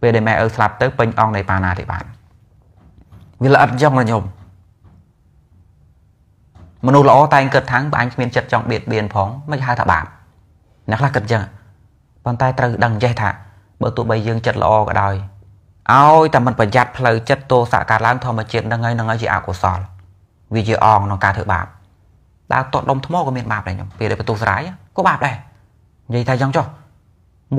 ពេលដែលម៉ែឪស្លាប់ទៅ ពេញអង្គនៃបាណាតិបាតវាល្អិតចឹងណាញោមមនុស្សល្អតែងគិតថាបើអញគ្មានចិត្តចង់បៀតបៀនផងមិនហៅថាបាបអ្នកខ្លះគិតចឹងប៉ុន្តែត្រូវដឹងចេះថា បើទោះបីយើងចិត្តល្អក៏ដោយឲ្យតែមិនប្រយ័ត្នផ្លូវចិត្តទោសៈកើតឡើងធម្មជាតិនឹងហើយនឹងហើយជាអកុសលវាជាអង្គក្នុងការធ្វើបាបដើរតត់ដុំថ្មក៏មានបាបដែរខ្ញុំពេលដែលបន្ទោសស្រាយក៏បាបដែរនិយាយថាយ៉ាងចោះ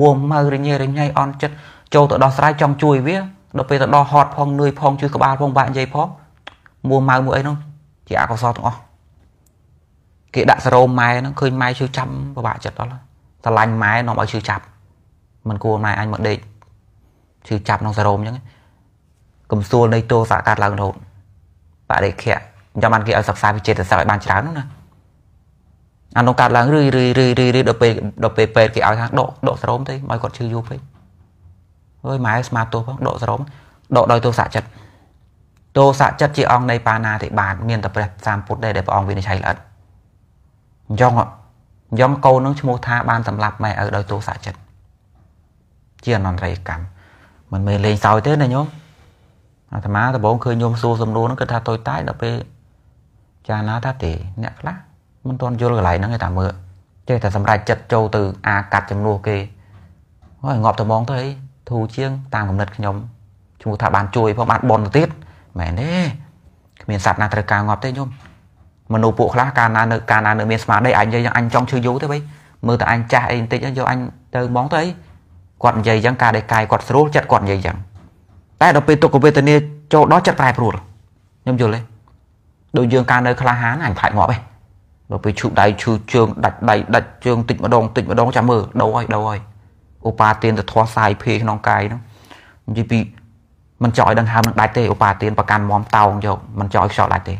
មួម៉ៅរញ៉េរញ៉ៃអន់ចិត្តចូលទៅដោះស្រាយចង់ជួយវាដល់ពេលទៅដោះហត់ផងនឿយផងជួយក្បាលផងបាក់និយាយផងមួម៉ៅមួយអីនោះជាអកុសលទាំងអស់គេដាក់សរោមម៉ែហ្នឹងឃើញម៉ែឈឺចាប់ពិបាកចិត្តដល់ស្រឡាញ់ម៉ែនាំឲ្យឈឺចាប់មិនគួរម៉ែអញមកដេកឈឺចាប់ក្នុងសរោមអញ្ចឹងកំសួលនៃទោសៈកាត់ឡើងរហូតបរិខៈចាំបានគេឲ្យសិក្សាវិចិត្រសាស្ត្រឲ្យបានច្រើនណាអានោះកាត់ឡើងរឿយរឿយរឿយរឿយដល់ពេលដល់ពេលពេទ្យគេឲ្យថាដកដកស្រោមទៅឲ្យគាត់ឈឺយូរពេកអើយម៉ែស្មាទោសផងដកស្រោមដកដោយទោសៈចិត្តទោសៈចិត្តជាអង្គនៃបាណាតិបាតមានតែព្រះសម្ពុទ្ធដែរដែលព្រះអង្គវិនិច្ឆ័យល្អិតអញ្ចឹងអញ្ចឹងកូននឹងឈ្មោះថា បានសម្លាប់ម៉ែឪដោយទោសៈចិត្តជាអនន្តរយកម្មមិនមែនលេងសើចទេណាញោមអាត្មាដំបងឃើញញោមសួរសំណួរហ្នឹងគាត់ថាតូចតាចដល់ពេលចាណាថាទេអ្នកខ្លះមិនទាន់យល់កន្លែងហ្នឹងឯតាមើលចេះតែសម្រេចចិត្តចូលទៅអាកាត់ចំនួនគេហើយងាប់តែមកទៅអីធូរជាង តាមកំណត់ខ្ញុំឈ្មោះថាបានជួយផងបានបនទៅទៀតមែនទេគ្មានសត្វណាត្រូវការងាប់ទេញោមមនុស្សពួកខ្លះកាលណានៅកាលណានៅមានស្មារតីអញនិយាយយ៉ាងអញចង់ឈឺយូរទេបីមើលតែអញចាស់អីបន្តិចយកអញទៅមកទៅអីគាត់និយាយយ៉ាងការដែលកាយគាត់ស្រួលចិត្តគាត់និយាយយ៉ាងតែដល់ពេលទុក្ខវេទនាចូលដល់ចិត្តប្រែប្រួលខ្ញុំយល់ទេដូចយើងកាលនៅក្លាហានអញខ្លាចងាប់ឯងបើពេលឈូដៃឈូជើងដាច់ដៃដាច់ជើងតិចម្ដងតិចម្ដងចាំមើលដោឲ្យដោឲ្យឧបាទានទៅធាស់សាយភេក្នុងកាយហ្នឹងនិយាយពីមិនចង់ឲ្យដង្ហើមនឹងដាច់ទេឧបាទានប្រកាន់មមតោងយកមិនចង់ឲ្យខ្យល់ដាច់ទេ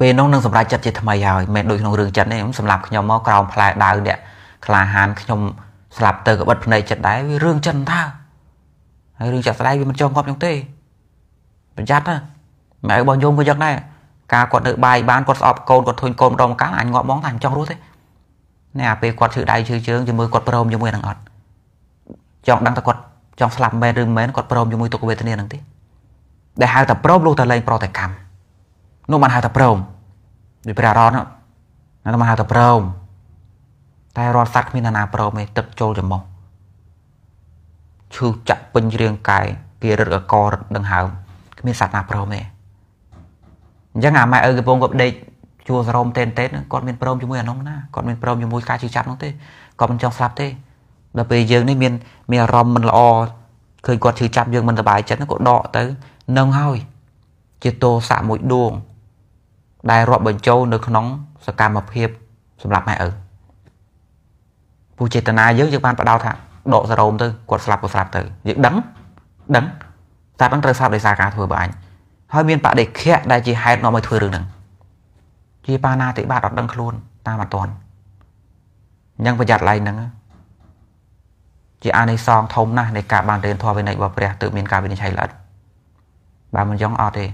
ពេលនោះនឹងសម្រាប់ចិត្តជាថ្មីហើយមិនដូចក្នុងរឿងចិត្តទេខ្ញុំសម្រាប់ខ្ញុំមកក្រោមផ្លែដាវនេះក្លាហានខ្ញុំស្លាប់ទៅក្បិតភ្នែកចិត្តដែរវារឿងចិត្តថាហើយរឿងចាក់ស្ដាយវាមិនចង់គប់ខ្ញុំទេប្រយ័ត្នណាម៉ែរបស់ញោមក៏យ៉ាងដែរការគាត់នៅបាយបានគាត់ស្អប់កូនគាត់ធុញកូនម្ដងម្កាលអញងាប់ហ្មងតែអញចង់រស់ទេនេះអាពេលគាត់ជឿដៃជឿជើងជាមួយគាត់ព្រមជាមួយនឹងអត់ចង់ដឹងថាគាត់ចង់ស្លាប់មែនឬមិនមែនគាត់ព្រមជាមួយទុក្ខវេទនានឹងទេដែលហៅថាព្រមលោកតលែងប្រតិកម្មនោះមិនហៅថាព្រមដូចព្រះអរណនោះមិនហៅថាព្រមតែរាល់សត្វគ្មានណាព្រមទេទឹកចូលច្រមុះឈឺចាក់ពេញរាងកាយគេរឹតកករឹតដង្ហើមគ្មានសត្វណាព្រមទេអញ្ចឹងអាម៉ែឪកំពុងគាត់ដេកជួសរោមតេនតេនគាត់មានព្រមជាមួយអានោះណាគាត់មានព្រមជាមួយការជិះចាប់នោះទេគាត់មិនចង់ស្លាប់ទេដល់ពេលយើងនេះមានមានអារម្មណ៍មិនល្អឃើញគាត់ជិះចាប់យើងមិនសប្បាយចិត្តគាត់ដកទៅនឹងហើយ ជាតោស័កមួយដួង ដែលរាប់បញ្ចូលនៅក្នុង សកម្មភាពសម្រាប់ម៉ែឪពូចេតនាយើងយើងបានបដោតថាដកសរោមទៅគាត់ស្លាប់ក៏ស្លាប់ទៅយើងដឹងដឹងតែបានត្រូវស្លាប់ដោយសារការធ្វើបើអញហើយមានបដិខៈដែលជាហេតុនាំឲ្យធ្វើរឿងហ្នឹងជាបាណាតិបាតអត់ដឹងខ្លួនតាមអត់តន់អញ្ចឹងប្រយ័ត្នឡើងហ្នឹងជាអានិសងធំណាស់នៃការបានរៀនធម៌វិន័យរបស់ព្រះទើបមានការវិនិច្ឆ័យល្អិតបើមិនចឹងអត់ទេ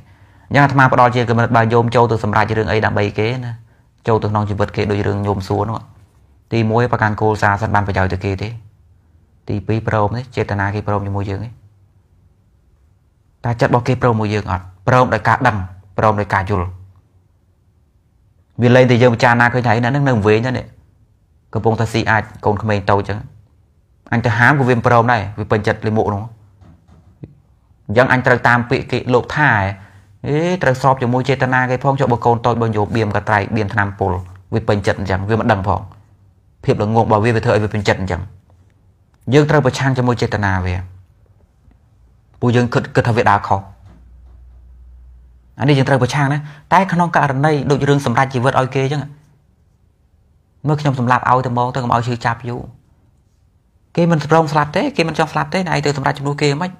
អញ្ចឹងអាត្មាផ្ដល់ជាកម្រិតបើយោមចូលទៅសម្រាប់រឿងអីដើម្បីគេណាចូលទៅក្នុងជីវិតគេដោយរឿងញោមសួរនោះទី1ប្រកាន់គោលសារសិនបានប្រយោជន៍ទៅគេទេ ទី2ព្រមនេះចេតនាគេព្រមជាមួយយើងទេតែចិត្តរបស់គេព្រមមួយយើងអត់ព្រមដោយការដឹងព្រមដោយការយល់វាលែងតែយើងពិចារណាឃើញថាហ្នឹងនៅវែងហ្នឹងកំពុងតែស៊ីអាចកូនក្មេងតូចចឹងអញទៅហាមក៏វាមិនព្រមដែរវាពេញចិត្តលិមុខនោះអញ្ចឹងអញត្រូវតាមពាក្យគេលោកថាអេត្រូវស្របជាមួយចេតនាគេផងចុះបើកូនតូចបើយោបៀមកត្រៃបៀនឆ្នាំពុលវាពេញចិត្តអញ្ចឹងវាមិនដឹងផង ភាពល្ងងរបស់វាវាធ្វើឲ្យវាពេញចិត្តអញ្ចឹងយើងត្រូវប្រឆាំងជាមួយចេតនាវាពួកយើងគិតគិតថាវាដើរខុសអានេះយើងត្រូវប្រឆាំងណាតែក្នុងករណីដូចរឿងសម្រាប់ជីវិតឲ្យគេអញ្ចឹងមើលខ្ញុំសម្លាប់ឲ្យតែមកទៅកុំឲ្យឈឺចាប់យូរគេមិនប្រងស្លាប់ទេគេមិនចង់ស្លាប់ទេណៃទៅសម្រាប់ជំនួសគេមិន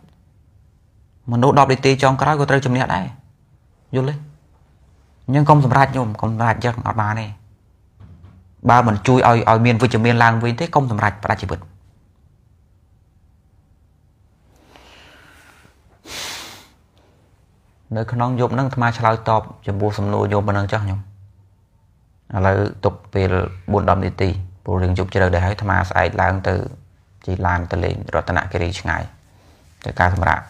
មនុស្ស10នាទីចុងក្រោយក៏ត្រូវជំនះដែរយល់ទេអញ្ចឹងកុំសម្រាប់ខ្ញុំកុំសម្រាប់យើងអត់បានទេបើមិនជួយឲ្យឲ្យមានវិជ្ជមានឡើងវិញទេកុំសម្រាប់ផ្ដាច់ជីវិតនៅក្នុងយប់ហ្នឹងអាត្មាឆ្លើយតបចំពោះសំណួរយប់ប៉ុណ្ណឹងចុះខ្ញុំឥឡូវទុកពេល4-10នាទីព្រោះរឿងយប់ជ្រៅដែរហើយអាត្មាស្អែកឡើង ទៅជីឡានទៅលេងរតនគិរីឆ្ងាយទៅការសម្រាប់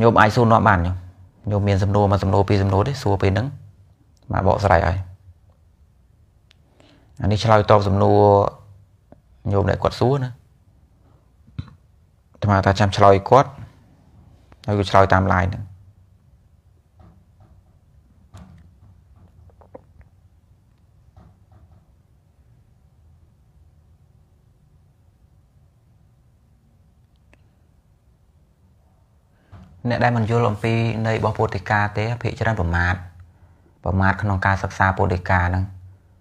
ញោមអាចសួរនាំបានញោមញោមមានសំណួរមកសំណួរពីរសំណួរទេសួរពេលហ្នឹងមកបកស្រាយឲ្យអានេះឆ្លើយតបសំណួរញោមអ្នកគាត់សួរណាអាត្មាថាចាំឆ្លើយគាត់ហើយវាឆ្លើយតាម line ហ្នឹងអ្នកដែលមិនយល់អំពីនៃរបស់ពុទ្ធិកាទេភាគច្រើនប្រមាថប្រមាថក្នុងការសិក្សាពុទ្ធិកាហ្នឹង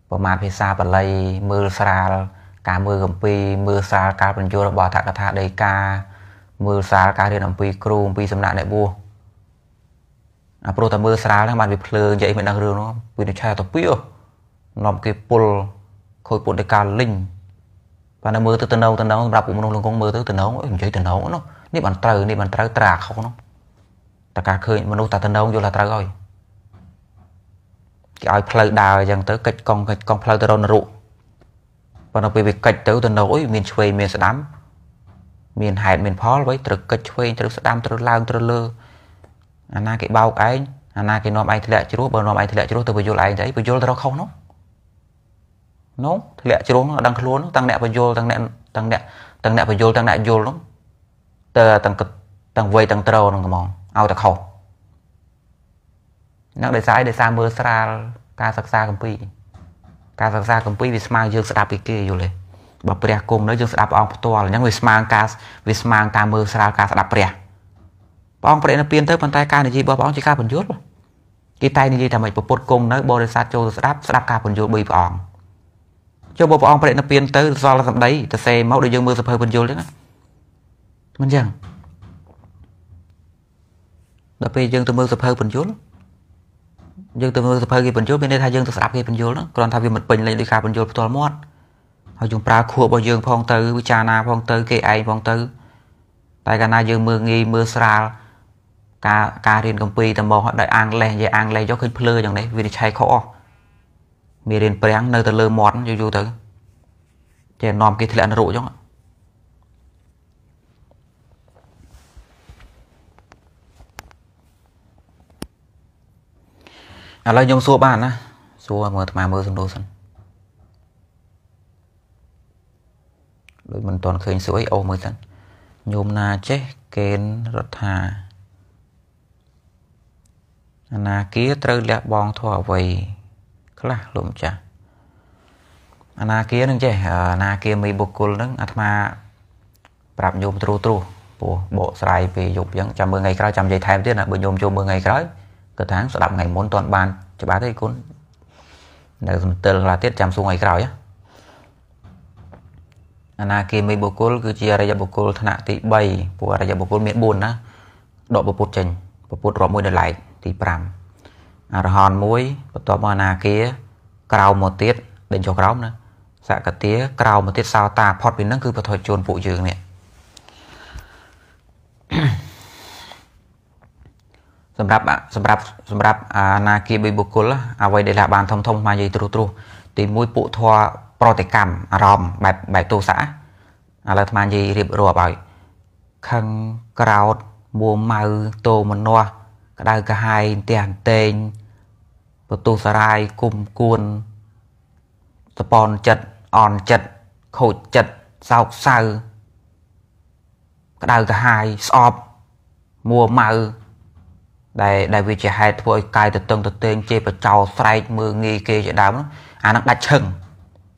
ប្រមាថភាសាបាលីមើលស្រាលការមើលគម្ពីរមើលស្រាលការបញ្យល់របស់អត្ថកថាដីកាមើលសាលការរៀនអំពីគ្រូអំពីសំណាក់អ្នកបួសអាព្រោះតែមើលស្រាលហ្នឹងបានវាភ្លើងនិយាយមិនដឹងរឿងនោះវានឹងឆែតពៀនាំគេពុលខូចពុតទៅការលិញបានមើលទៅតណងតណងសម្រាប់ពួកមនុស្សលងគងមើលទៅតណងអីនិយាយតណងនោះនេះបានត្រូវនេះបានត្រូវត្រាខុសនោះតែការឃើញមនុស្សតែតណងយល់ថាត្រូវហើយគេឲ្យផ្លូវដើរអញ្ចឹងទៅ កិច្ចកង់កិច្ចកង់ផ្លូវទៅរនរុប៉ុន្តែពេលវាកិច្ចទៅតណងអុយមានឆ្វេងមានស្ដាំមានហេតុមានផលអ្វីត្រូវកិច្ចឆ្វេងត្រូវស្ដាំត្រូវឡើងត្រូវលើ អាណាគេបោកឯងអាណាគេនាំឯងធ្លាក់ជ្រោះបើនាំឯងធ្លាក់ជ្រោះទៅបញ្យល់ឯងទៅអីបញ្យល់ទៅរកខុសនោះនោះធ្លាក់ជ្រោះនោះដឹងខ្លួននោះទាំងអ្នកបញ្យល់ទាំងអ្នកទាំងអ្នកទាំងអ្នកបញ្យល់ទាំងអ្នកយល់នោះទៅទាំងទាំងវ័យទាំងត្រូវនឹងហ្មងឲ្យតែខុសនឹងដោយសារឯងដោយសារមើលស្រាលការសិក្សាកម្ពី ការសិក្សាកម្ពីវាស្មើយើងស្ដាប់ពីគេយល់ទេបើព្រះគង់នៅយើងស្ដាប់ព្រះអង្គផ្ទាល់អញ្ចឹងវាស្មើការវាស្មើការមើលស្រាលការស្ដាប់ព្រះព្រះអង្គប្រេណពៀនទៅប៉ុន្តែការនិយាយរបស់ព្រះអង្គជាការបញ្យល់គេតែនិយាយថាមិនប្រពុតគង់នៅបរិស័ទចូលទៅ ស្ដាប់ស្ដាប់ការបញ្យល់បីព្រះអង្គចូលបើព្រះអង្គប្រេណពៀនទៅសល់សម្ដីទៅសេមកដូចយើងមើលសភៅបញ្យល់អញ្ចឹងមិនអញ្ចឹងដល់ពេលយើងទៅមើលសភៅបញ្យល់យើងទៅមើលសភៅគេបញ្យល់មានន័យថាយើងទៅស្ដាប់គេបញ្យល់គ្រាន់ថាវាមិនពេញលេញដោយការបញ្យល់ផ្ទាល់មាត់ហើយយើងប្រើខួររបស់យើងផងទៅវិចារណាផងទៅគេឯងផងទៅតែកាលណាយើងមើលងាយមើលស្រាល ការការរៀនកម្ពីតមកដោយអង់គ្លេសនិយាយអង់គ្លេសយកឃើញភ្លឺយ៉ាងនេះវានិច្ឆ័យខុសអស់មានរៀនប្រាំងនៅទៅលើមាត់យូរយូរទៅចេះនាំគេធ្លាក់នរកចឹងឥឡូវខ្ញុំសួរបានណាសួរមើលអាត្មាមើលសំដូរសិនដូចមិនទាន់ឃើញសួរអីអូសមើលទៅញោមណាចេះកេនរដ្ឋាអនាគាត្រូវលះបងធោះអ្វីខ្លះលោកម្ចាស់អនាគានឹងចេះអនាគាមីបុគ្គលនឹងអាត្មាប្រាប់ញោមត្រួសត្រួសពោះបកស្រាយពេលយប់អញ្ចឹងចាំមើលថ្ងៃក្រោយចាំនិយាយថែមទៀតណាបើញោមចូលមើលថ្ងៃក្រោយគាត់ថាស្ដាប់ថ្ងៃមុនតន់បានច្បាស់ទេគុណនៅសន្ទិលខ្លះទៀតចាំសួរថ្ងៃក្រោយណាអនាគាមីបុគ្គលគឺជាអរិយបុគ្គលថ្នាក់ទី3ព្រោះអរិយបុគ្គលមាន4ណាដកពពុទ្ធចេញពពុទ្ធរាប់មួយដល់ឡែកទី5អរហន្ត1បន្ទាប់មកអនាគាក្រៅមកទៀតដេញចុះក្រោមណាសកតាក្រៅមកទៀតសោតាផុតពីនឹងគឺពធជនពួកយើងនេះសម្រាប់សម្រាប់សម្រាប់អាណាគាបីបុគ្គលអ្វីដែលថាបានធំធំមកនិយាយត្រុសត្រុសទី1ពួកធွာប្រតិកម្មអារម្មណ៍បែបបែបទោសៈឥឡូវអាត្មានិយាយរៀបរាប់ឲ្យខឹងក្រោតមួម៉ៅតោមនោះក្តៅកាហាយអន្ទះអន្ទែងពទុសរាយគុំគួនសពនចិត្តអន់ចិត្តខូចចិត្តសោកសៅក្តៅកាហាយស្អប់មួម៉ៅដែលដែលវាជាហេតុធ្វើឲ្យកាយទៅតឹងទៅទែងជេរបចោស្រែកមើងងាយគេជាដើមអានឹងដាច់ឈឹង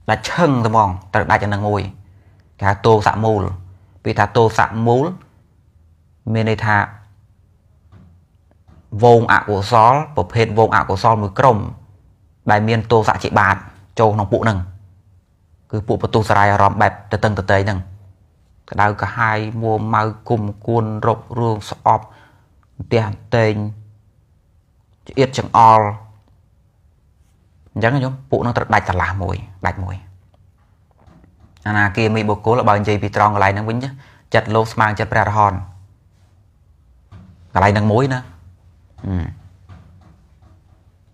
ដាច់ឆឹងតែហ្មងត្រូវដាច់អានឹងមួយគេហៅតោសៈមូលពីថាតោសៈមូលមានន័យថាវងអកុសលប្រភេទវងអកុសលមួយក្រុមដែលមានទោសៈជាបាតចូលក្នុងពួកហ្នឹងគឺពួកបទុសរាយអារម្មណ៍បែបតតឹងតតែងហ្នឹងក្តៅកាហាយមួម៉ៅគុំគួនរົບរឿងស្អប់ផ្ទះតេងឆ្អៀតចង្អល់អញ្ចឹងខ្ញុំពួកនឹងត្រូវដាច់ស្រឡះមួយដាច់មួយអនាគាមីបុគ្គលបើនិយាយពីត្រង់កន្លែងហ្នឹងវិញចិត្តលោកស្មើចិត្តព្រះរហន្តកន្លែងហ្នឹងមួយណា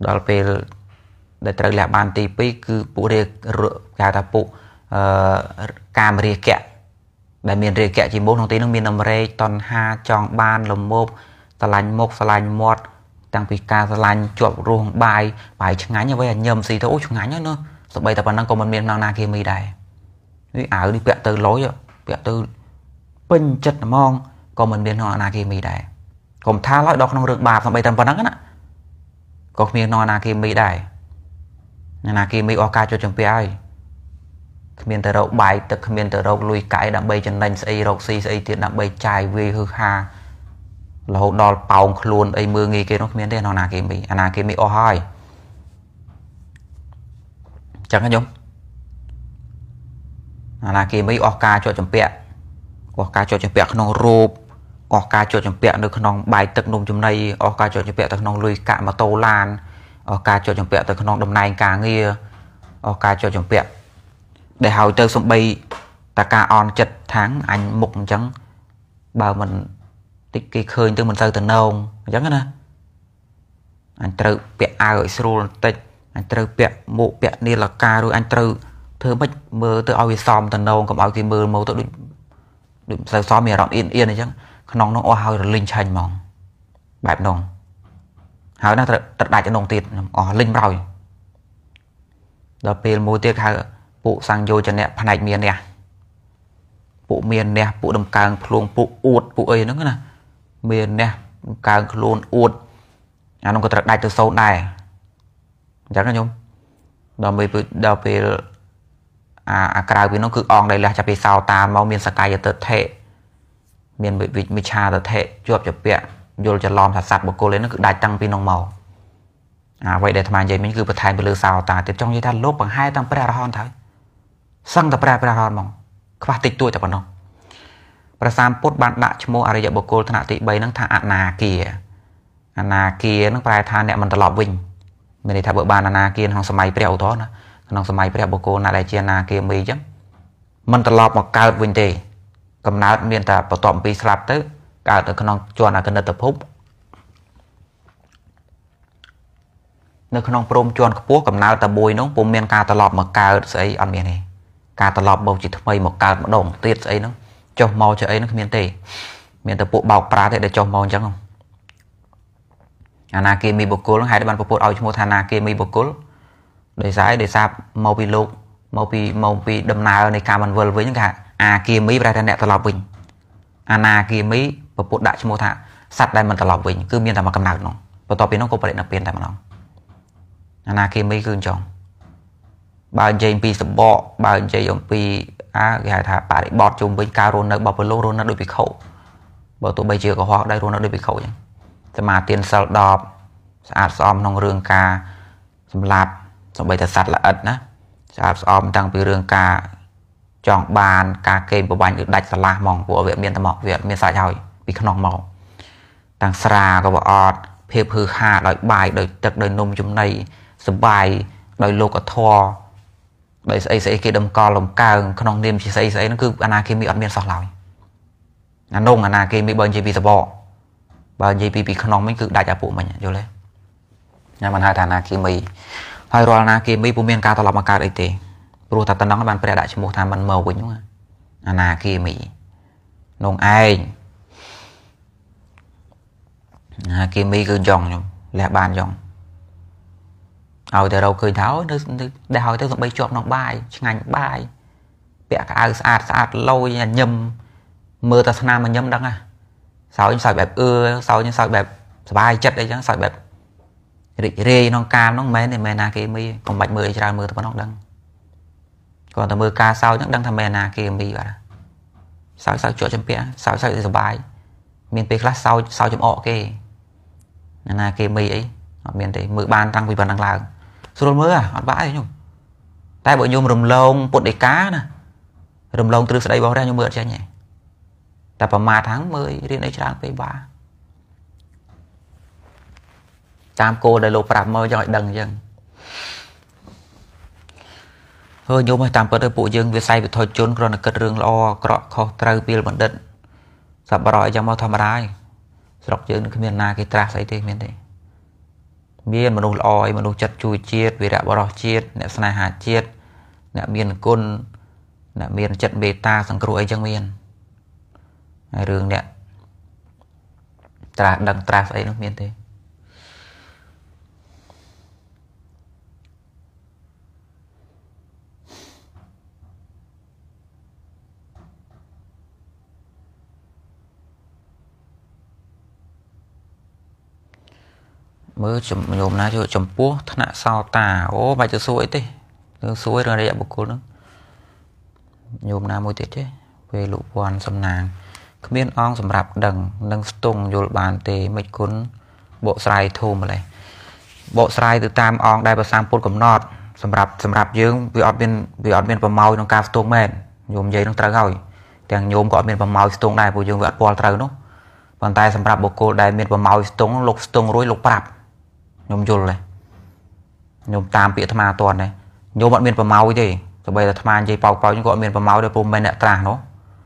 ដល់ពេលដែលត្រូវលះបានទី2គឺពួករាគេថាពួកអឺកាមរាគៈដែលមានរាគៈជាមូលក្នុងទីនោះមានអំរេចតណ្ហាចង់បានលមោបស្រឡាញ់មុខស្រឡាញ់មាត់តាំងពីការស្រឡាញ់ជាប់រសបាយបាយឆ្ងាញ់ហើយញឹមស៊ីទៅអូឆ្ងាញ់ហ្នឹងណាសម្បីតែប៉ុណ្ណឹងក៏មិនមានណាគេមីដែរនេះអាវនេះពាក់ទៅលុយពាក់ទៅពេញចិត្តហ្មងក៏មិនមានណាគេមីដែរកុំថាឡើយដល់ក្នុងរឿងបាបសម្បីតែប៉ុណ្ណឹងណាក៏គ្មាននរណាគេមីដែរអ្នកណាគេមីអស់ការចុចចំពាហើយគ្មានទៅរកបាយទឹកគ្មានទៅរកលុយកាយដើម្បីចំណេញស្អីរកស៊ីស្អីទៀតដើម្បីចាយវាយហឺហារហូតដល់ប៉ោងខ្លួនអីមើងងាយគេនោះគ្មានទេក្នុងអនាគមីអនាគមីអស់ហើយចឹងខ្ញុំអនាគមីអស់ការជាប់ចម្ពាក់អស់ការជាប់ចម្ពាក់ក្នុងរូបអស់ការជាប់ចម្ពាក់នៅក្នុងបាយទឹកនំចំណីអស់ការជាប់ចម្ពាក់ទៅក្នុងលុយកាក់ម៉ូតូឡានអស់ការជាប់ចម្ពាក់ទៅក្នុងតំណែងការងារអស់ការជាប់ចម្ពាក់ដែលហើយទៅសំបី តាការអន់ចិត្តថាងអញមុខអញ្ចឹងបើមិនតិចគេឃើញទៅមិនទៅតំណងអញ្ចឹងណាអញត្រូវពាក់អាវឲ្យស្រួលបន្តិចអញត្រូវពាក់មួកពាក់នាឡកាឬអញត្រូវធ្វើម៉េចមើលទៅឲ្យវាសមតំណងកុំឲ្យគេមើលមកទៅដូចដូចស្រូវសមមានអារម្មណ៍អៀនអៀនអញ្ចឹងក្នុងនោះអស់ហើយរលិញឆាញ់ហ្មងបែបនោះហើយណាត្រូវត្រូវដាច់នោះទៀតអស់លិញប្រោយដល់ពេលមួយទៀតហៅពួកសង្យោជនៈផ្នែកមានអ្នកពួកមានអ្នកពួកដំកើងភ្លួងពួកអួតពួកអីហ្នឹងណាមានអ្នកកើងខ្លួនអួតអានោះក៏ត្រូវដាច់ទៅសូនដែរអញ្ចឹងណាញោមដល់ពេលដល់ពេលអាអាក្រៅពីនោះគឺអងដៃលះចាប់ពីសោតាមកមានសកាយតិថិមានវិមិឆាតិថិជាប់ជាពាក់យល់ច្រឡំថាសัตว์បុគ្គលឯនោះគឺដាច់តាំងពីនោះមកអាអ្វីដែលអាត្មានិយាយមិញគឺបន្ថែមទៅលើសោតាទៀតចង់និយាយថាលោកបង្ហាយតាំងព្រះរហន្តហើយសឹងតែព្រះព្រះរហន្តមកខ្វះតិចតួចតែប៉ុណ្ណោះព្រះសម្ពុទ្ធបានដាក់ឈ្មោះអរិយបុគ្គលថ្នាក់ទី3ហ្នឹងថាអនាគាអនាគាហ្នឹងប្រែថាអ្នកមិនត្រឡប់វិញមានន័យថាបើបានអនាគាក្នុងសម័យព្រះឧទោណាក្នុងសម័យព្រះបុគ្គលណាដែលជាអនាគាមីអញ្ចឹងមិនត្រឡប់មកកើតវិញទេ កំណើត មានតែបន្ទាប់ពីស្លាប់ទៅកើតនៅក្នុងជាន់អកនិតភពនៅក្នុងព្រមជាន់ខ្ពស់កំណើតតែមួយនោះពុំមានការត្រឡប់មកកើតស្អីអត់មានទេការត្រឡប់មកជាថ្មីមកកើតម្ដងទៀតស្អីហ្នឹងចុះមកជាអីនោះគ្មានទេ មានតែពួកបោកប្រាស់ទេដែលចុះមកអញ្ចឹងអាណាគេមីបុគ្គលហេតុបានពពុទ្ធឲ្យឈ្មោះថាណាគេមីបុគ្គលដោយសារដោយសារមកពីលោកមកពីមកពីដំណើរនៃការមិនវិលវិញគេថាអាគាមីប្រែថាអ្នកត្រឡប់វិញអាណាគាមីពពុទ្ធដាក់ឈ្មោះថាសត្វដែលមិនត្រឡប់វិញគឺមានតែមកកំណើតនោះបន្ទាប់ពីនោះក៏បរិណិព្វានតែម្ដងអាណាគាមីគឺអញ្ចឹងបើនិយាយពីសបកបើនិយាយអំពីអាគេហៅថាបរិបទជុំវិញការរស់នៅរបស់ពលករស់នៅដោយភិក្ខុបើទោះបីជាកុហកដែររស់នៅដោយភិក្ខុអញ្ចឹងសមាទានសិល10ស្អាតស្អំក្នុងរឿងការសម្លាប់សម្បីតែសត្វល្អិតណាស្អាតស្អំតាំងពីរឿងការចង់បានការកេងប្រវាញ់ឬដាច់ស្រឡះហ្មងពួកវាមានតែមកវាមានសាច់ហើយពីក្នុងមកទាំងស្រាក៏វាអត់ភាពហឺហាដោយបាយដោយទឹកដោយនំចំណីសបាយដោយលោកធម៌បីស្អីស្អីគេដំកល់លំកើងក្នុងនាមជាស្អីស្អីហ្នឹងគឺអាណាគេមីអត់មានសោះឡើយអានងអាណាគេមីបើនិយាយពីសបកបើនិយាយពីពីក្នុងវិញគឺដាច់អាពួកមិញយល់ទេខ្ញុំមិនហៅថាអាណាគេមីហើយរាល់អាណាគេមីពុំមានការត្រឡប់មកកើតអីទេព្រោះតែតំណងបានព្រះដាក់ឈ្មោះថាមិនមកវិញហ្នឹងអាណាគេមីនងឯងអាគេមីគឺយ៉ងខ្ញុំលះបានយ៉ងឲ្យតែរកឃើញថានៅដែលឲ្យទៅសំបីជាប់ក្នុងបាយឆ្ងាញ់បាយពាក់កៅអៅស្អាតស្អាតលយញឹមមើលតែស្នាមញឹមដឹងហ่ะសើចសើចបែបអឺសើចសើចបែបសុបាយចិត្តអីចឹងសើចបែបរីករាយក្នុងការនោះមិនមែនទេមែនណាគេមីកុំបាច់មើលអីច្រើនមើលតែប៉ុណ្ណោះដឹងគាត់តែមើលការសើចហ្នឹងដឹងថាមែនណាគេមីបាទសើចសើចជក់ចំពាក់សើចសើចសុបាយមានពេលខ្លះសើចសើចចំអកគេណាគេមីអីអត់មានទេមើលបានតាំងពីប៉ុណ្ណឹងឡើងស្រួលមើលអត់បាក់ទេខ្ញុំតែបើខ្ញុំរំលង ពុទ្ធដីកាណា រំលងទ្រឹស្ដីរបស់ព្រះខ្ញុំមើលអត់ចេញទេតែប្រមាថហ្នឹងមើលរៀនអីច្រើនពេកបាទតាមគោលដែលលោកប្រាប់មកយកឲ្យដឹងអញ្ចឹងហើយញោមឲ្យតាមពិតទៅពួកយើងវាស័យវិធជនគ្រាន់តែគិតរឿងល្អអាក្រក់ខុសត្រូវពីលបណ្ឌិតសប្បុរសអីចឹងមកធម្មតាឯងស្រុកយើងគ្មានណាគេត្រាស់អីទេមានទេមានមនុស្សល្អឯមនុស្សចិត្តជួយជាតិវីរៈបរោះជាតិអ្នកស្នេហាជាតិអ្នកមានគុណអ្នកមានចិត្តមេត្តាសង្គ្រោះអីចឹងមានហើយរឿងអ្នកត្រាស់ដឹងត្រាស់អីនោះមានទេមើលញោមណាជួយចំពោះថ្នាក់សោតាអូបាច់ទៅសួរអីទេទៅសួររឿងរយៈបុគ្គលហ្នឹងញោមណាមួយទៀតទេវេលុវ័នសំណាងគ្មានអងសម្រាប់ដឹងនិងស្ទង់យល់បានទេមិនគុណបកស្រាយធូរម្លេះបកស្រាយទៅតាមអងដែលប្រសាមពុទ្ធកំណត់សម្រាប់សម្រាប់យើងវាអត់មានវាអត់មានប្រម៉ោយក្នុងការស្ទង់មែនញោមនិយាយនឹងត្រូវហើយទាំងញោមក៏អត់មានប្រម៉ោយស្ទង់ដែរព្រោះយើងវាអត់ពាល់ត្រូវនោះប៉ុន្តែសម្រាប់បុគ្គលដែលមានប្រម៉ោយស្ទង់លោកស្ទង់រួចលោកប្រាប់ខ្ញុំយល់ដែរខ្ញុំតាមពាក្យអាត្មាអត់ទាន់ដែរខ្ញុំអត់មានប្រម៉ោយទេទោះបីតែអាត្មានិយាយប៉ោកប៉ោកខ្ញុំក៏អត់មានប្រម៉ោយដែរព្រោះមិនមែនអ្នកត្រាស់នោះ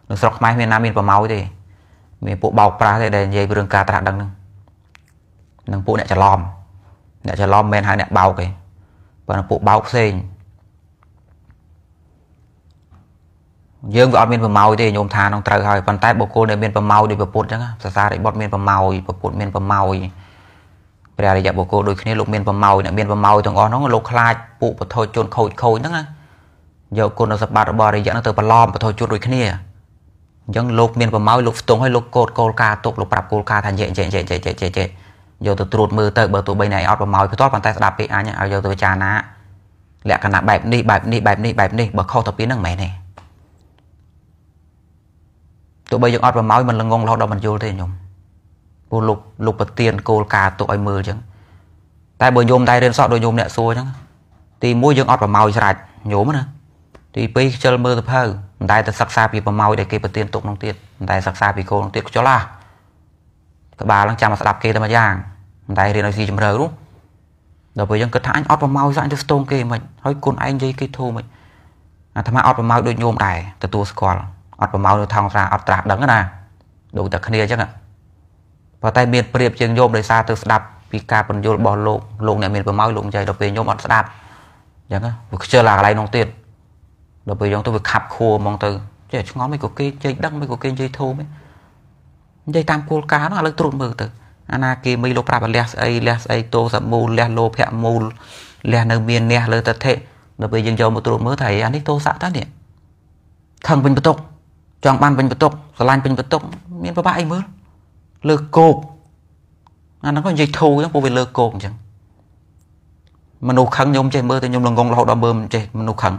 នៅស្រុកខ្មែរមានណាមានប្រម៉ោយទេមានពួកបោកប្រាស់ទេដែលនិយាយរឿងការត្រាស់ដឹងហ្នឹងនឹងពួកអ្នកច្រឡំអ្នកច្រឡំមិនមែនហៅអ្នកបោកទេប៉ុន្តែពួកបោកផ្សេងយើងវាអត់មានប្រម៉ោយទេញោមថានឹងត្រូវហើយប៉ុន្តែបុគ្គលដែលមានប្រម៉ោយដោយប្រពុតអញ្ចឹងសាសារិបុតមានប្រម៉ោយប្រពុតមានប្រម៉ោយព្រះរិយបុគ្គលដូចគ្នាលោកមានប្រម៉ោយអ្នកមានប្រម៉ោយទាំងអស់ហ្នឹងលោកខ្លាចពួកពធជនខូចខូចហ្នឹងណាយកគុណសម្បត្តិរបស់រិយៈហ្នឹងទៅប្រឡំពធជនដូចគ្នាអញ្ចឹងលោកមានប្រម៉ោយលោកស្ទងឲ្យលោកកោតគោលការណ៍ទុកលោកប្រាប់គោលការណ៍ថាចេះចេះចេះចេះចេះចេះចេះយកទៅត្រួតមើលទៅបើទោះបីណៃអត់ប្រម៉ោយផ្ទាល់ប៉ុន្តែស្ដាប់ពីអញឲ្យយកទៅពិចារណាលក្ខណៈបែបនេះបែបនេះបែបនេះបែបនេះបើខុសទៅពីហ្នឹងមិនមែនទេទោះបីយើងអត់ប្រម៉ោយមិនល្ងងរហូតដល់មិនយល់ទេខ្ញុំព្រោះលោកលោកប្រទៀនគោលការណ៍ទុកឲ្យមើលអញ្ចឹងតែបើញោមតែរៀនសក់ដោយញោមអ្នកសួរអញ្ចឹងទី1យើងអត់ប្រម៉ោយស្រាច់ញោមណាទី2ខ្ជិលមើលទៅភៅមិនដែលទៅសិក្សាពីប្រម៉ោយដែលគេប្រទៀនទុកនោះទៀតមិនដែលសិក្សាពីគោលនោះទៀតខ្ជិលឡាក្បាលនឹងចាំមកស្ដាប់គេតែមួយយ៉ាងមិនដែលរៀនឲ្យស៊ីជម្រៅនោះដល់ពេលយើងគិតថាអញអត់ប្រម៉ោយស្រាច់ទៅស្ទងគេមិនហើយគុណឯងនិយាយគេធូរមិនអាត្មាអត់ប្រម៉ោយដូចញោមដែរទទួលស្គាល់អត់ប្រម៉ោយនៅថងស្រាអត់ត្រាស់ដឹងណាដូចតែគ្នាអញ្ចឹងណាប៉ុន្តែមានប្រៀបជាងញោមដោយសារទៅស្ដាប់ពីការបញ្យលរបស់លោកលោកអ្នកមានប្រម៉ោយលោកនិយាយដល់ពេលញោមអត់ស្ដាប់អញ្ចឹងវាខ្ជិលអាកន្លែងនោះទៀតដល់ពេលយើងទៅវាខាប់ខួរហ្មងទៅចេះឆ្ងល់មិនក៏គេចេះដឹងមិនក៏គេនិយាយធំហ្នឹងនិយាយតាមគោលការណ៍ហ្នឹងឥឡូវត្រួតមើលទៅ អាណាគេមីលោកប្រាប់លះស្អីលះស្អីតោសមូលលះលោភៈមូលលះនៅមានអ្នកលើតថេដល់ពេលយើងយកមកត្រួតមើលថាអានេះតោសៈតានេះខឹងពេញបន្ទុកចង់បានពេញបន្ទុកស្រឡាញ់ពេញបន្ទុកមានប្របាក់អីមើលលើគោកអាហ្នឹងក៏និយាយធូរចឹងពួកវាលើគោកអញ្ចឹងមនុស្សខឹងខ្ញុំចេះមើលតែខ្ញុំលងងរហូតដល់មើលមិនចេះមនុស្សខឹង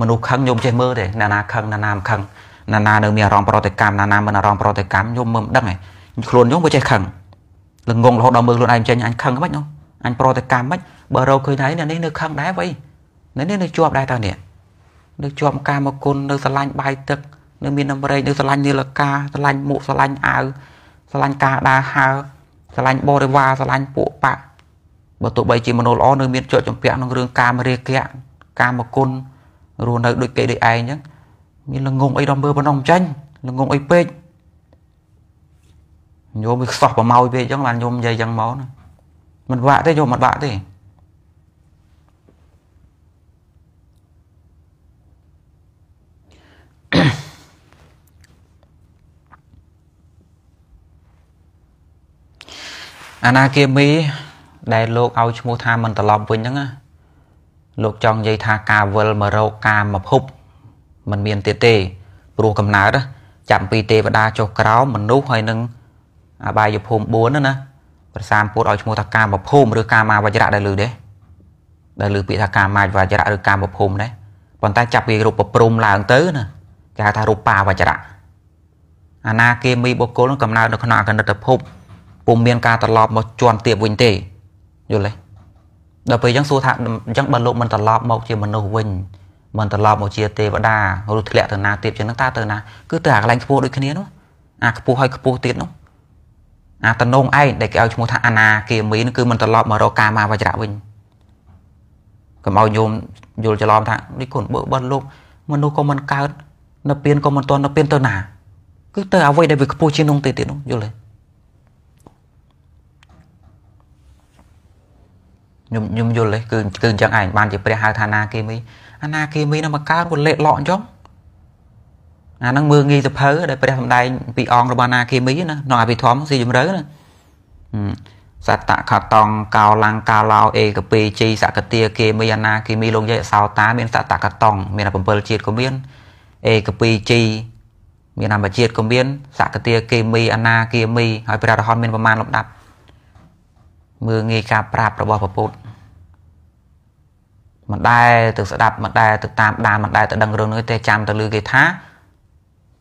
មនុស្សខឹងខ្ញុំចេះមើលទេណាណាខឹងណាណាមិនខឹងណាណានៅមានអារម្មណ៍ប្រតិកម្មណាណាមិនអារម្មណ៍ប្រតិកម្មខ្ញុំមើលមិនដឹងឯងខ្លួនខ្ញុំក៏ចេះខឹងលងងរហូតដល់មើលខ្លួនឯងចេញអញខឹងមិនហ្នឹងអញប្រតិកម្មមិនបើរកឃើញថានេះនេះនៅខឹងដែរវៃនេះនៅជាប់ដែរតើនេះនៅជាប់កាមគុណនៅស្រឡាញ់បាយទឹកនៅមានតម្រេកនៅស្រឡាញ់នីលកាស្រឡាញ់មុខស្រឡាញ់អាវស្រឡាញ់ការដើរហើរស្រឡាញ់បរិវារស្រឡាញ់ពួកបកបើទោះបីជាមនុស្សល្អនៅមានជាប់ចម្ពាក់ក្នុងរឿងកាមរាគៈកាមគុណរស់នៅដូចគេដូចឯងចឹងមានល្ងងអីដល់មើលប៉ុណ្ណឹងមិនចាញ់ល្ងងអីពេកញោមវាខ្សោះប្រម៉ោយពេកចឹងបានញោមនិយាយចឹងមកមិនបាក់ទេញោមមិនបាក់ទេអឺអាណាគាមីដែលលោកឲ្យឈ្មោះថាមិនត្រឡប់វិញហ្នឹងណាលោកចង់និយាយថាការវិលមករកកាមមកភពมันមានទៀតទេព្រោះកំណើតចាប់ពីទេវតាចុះក្រោមមនុស្សហើយនឹងអបាយភូមិ4ហ្នឹងណាប្រសាមពុទ្ធឲ្យឈ្មោះថាកាមភូមិឬកាមាវជ្រៈដែលលើដែរដែលលើពាក្យថាកាមាវជ្រៈឬកាមភូមិដែរប៉ុន្តែចាប់ពីរូបប្រំឡើងទៅណាគេហៅថារូបាវជ្រៈអាណាគេមីបុគ្គលកំណើតនៅក្នុងអកណិតភពពុំមានការត្រឡប់មកជន់ទៀតវិញទេយល់ទេដល់ពេលអញ្ចឹងសួរថាអញ្ចឹងបើលោកមិនត្រឡប់មក ជាមនុស្សវិញមិនត្រឡប់មកជាទេវតាឬធ្លាក់ទៅណាទៀតជាងហ្នឹងតើទៅណាគឺទៅអាកន្លែងខ្ពស់ដូចគ្នានោះអាខ្ពស់ហើយខ្ពស់ទៀតនោះអាតំណងឯងដែលគេឲ្យឈ្មោះថាអនាគាមីនោះគឺមិនត្រឡប់មករកកាមាវជ្រៈវិញកុំឲ្យញោមយល់ច្រឡំថានេះគុណបើបិទលោកមនុស្សក៏មិនកើតនៅពៀនក៏មិនតន់នៅពៀនទៅណាគឺទៅអ្វីដែលវាខ្ពស់ជាងនោះទេទៀតនោះយល់ទេខ្ញុំខ្ញុំយល់ទេគឺគឺអញ្ចឹងឯងបានជាព្រះហៅថាណាគេមីអាណាគេមីនឹងមកកើតវាលេតលោកអញ្ចឹងអាហ្នឹងមើលងាយសភៅដែលព្រះសម្ដែងពីអង្គរបស់ណាគេមីណាក្នុងអភិធម្មស៊ីជម្រៅណាសត្តខតង់កោលង្កាឡោអេកពេជ័យសកតាគេមីអាណាគេមីលោកយាយអសោតាមានសត្តខតង់មាន7ជាតិក៏មានអេកពេជ័យមានអមជាតិក៏មានសកតាគេមីអាណាគេមី ហើយព្រះរហន្តមានប្រមាណលំដាប់មើលងាយការប្រាប់របស់ព្រះពុទ្ធមិនដែរទៅ ស្ដាប់មិនដែរទៅតាមដានមិនដែរទៅដឹងរឿងនោះទេចាំទៅលឺគេថា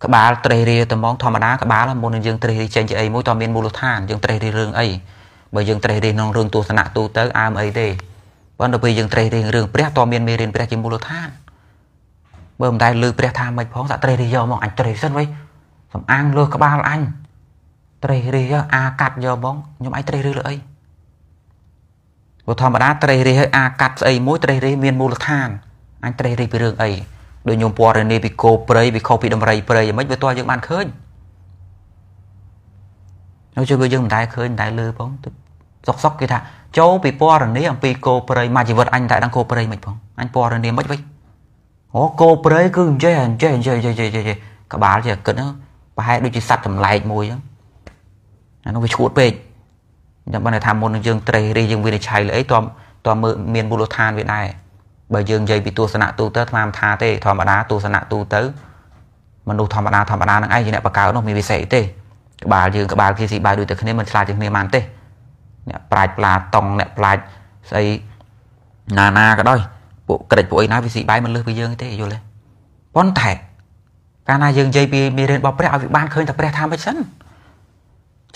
ក្បាលត្រេះរាត្មងធម្មតាក្បាលមុននឹងយើងត្រេះរាចេញជាអីមួយតើមានមូលដ្ឋានយើងត្រេះរារឿងអីបើយើងត្រេះរាក្នុងរឿងទស្សនៈទូទៅអើមអីទេប៉ុន្តែពេលយើងត្រេះរារឿងព្រះតើមានមេរៀនព្រះជាមូលដ្ឋានបើមិនដែរលឺព្រះថាមិនផងសាក់ត្រេះរាយកមកអញត្រេះសិនវិញសំអាងលើក្បាលអញត្រេះរាអាកាត់យកបងខ្ញុំអាចត្រេះរាលើអីព្រោះធម្មតាត្រេះរិះឲ្យអាកាត់ស្អីមួយត្រេះរិះមានមូលដ្ឋានអញត្រេះរិះពីរឿងអីដូចញោមពណ៌រនីពីគោព្រៃពីខុសពីដំរីព្រៃមិនវាតោះយើងបានឃើញនៅជួយយើងមិនដែលឃើញមិនដែលលឺផងសុកសុកគេថា ចូលពីពណ៌រនីអំពីគោព្រៃមកជីវិតអញតែដឹងគោព្រៃមិនផងអញពណ៌រនីមិនវិញអូគោព្រៃគឺអញ្ចេះអញ្ចេះអញ្ចេះអញ្ចេះអញ្ចេះក្បាលជាគិតប្រហែលដូចជាសត្វចម្លែកមួយហ្នឹងអានោះវាឈួតពេកចាំបានថាមុននឹងយើងត្រេះរិះយើងវិនិច្ឆ័យលើអីតើតើមើលមានមូលដ្ឋានវាដែរបើយើងនិយាយពីទស្សនៈទូទៅអាមថាទេ ធម្មតាទស្សនៈទូទៅមនុស្សធម្មតាធម្មតានឹងឯងជាអ្នកបកកើតនោះមានវិសេសទេក្បាលយើងក្បាលគេស៊ីបាយដូចតែគ្នាមិនឆ្លាតជាគ្នាបានទេអ្នកប្រាជ្ញផ្លាតង់អ្នកផ្លាច់ស្អីណាណាក៏ដោយពួកក្រិចពួកអីណាវាស៊ីបាយមិនលើសពីយើងទេយល់ទេប៉ុន្តែកាលណាយើងនិយាយពីមេរៀនរបស់ព្រះឲ្យវាបានឃើញថាព្រះថាមិនសិន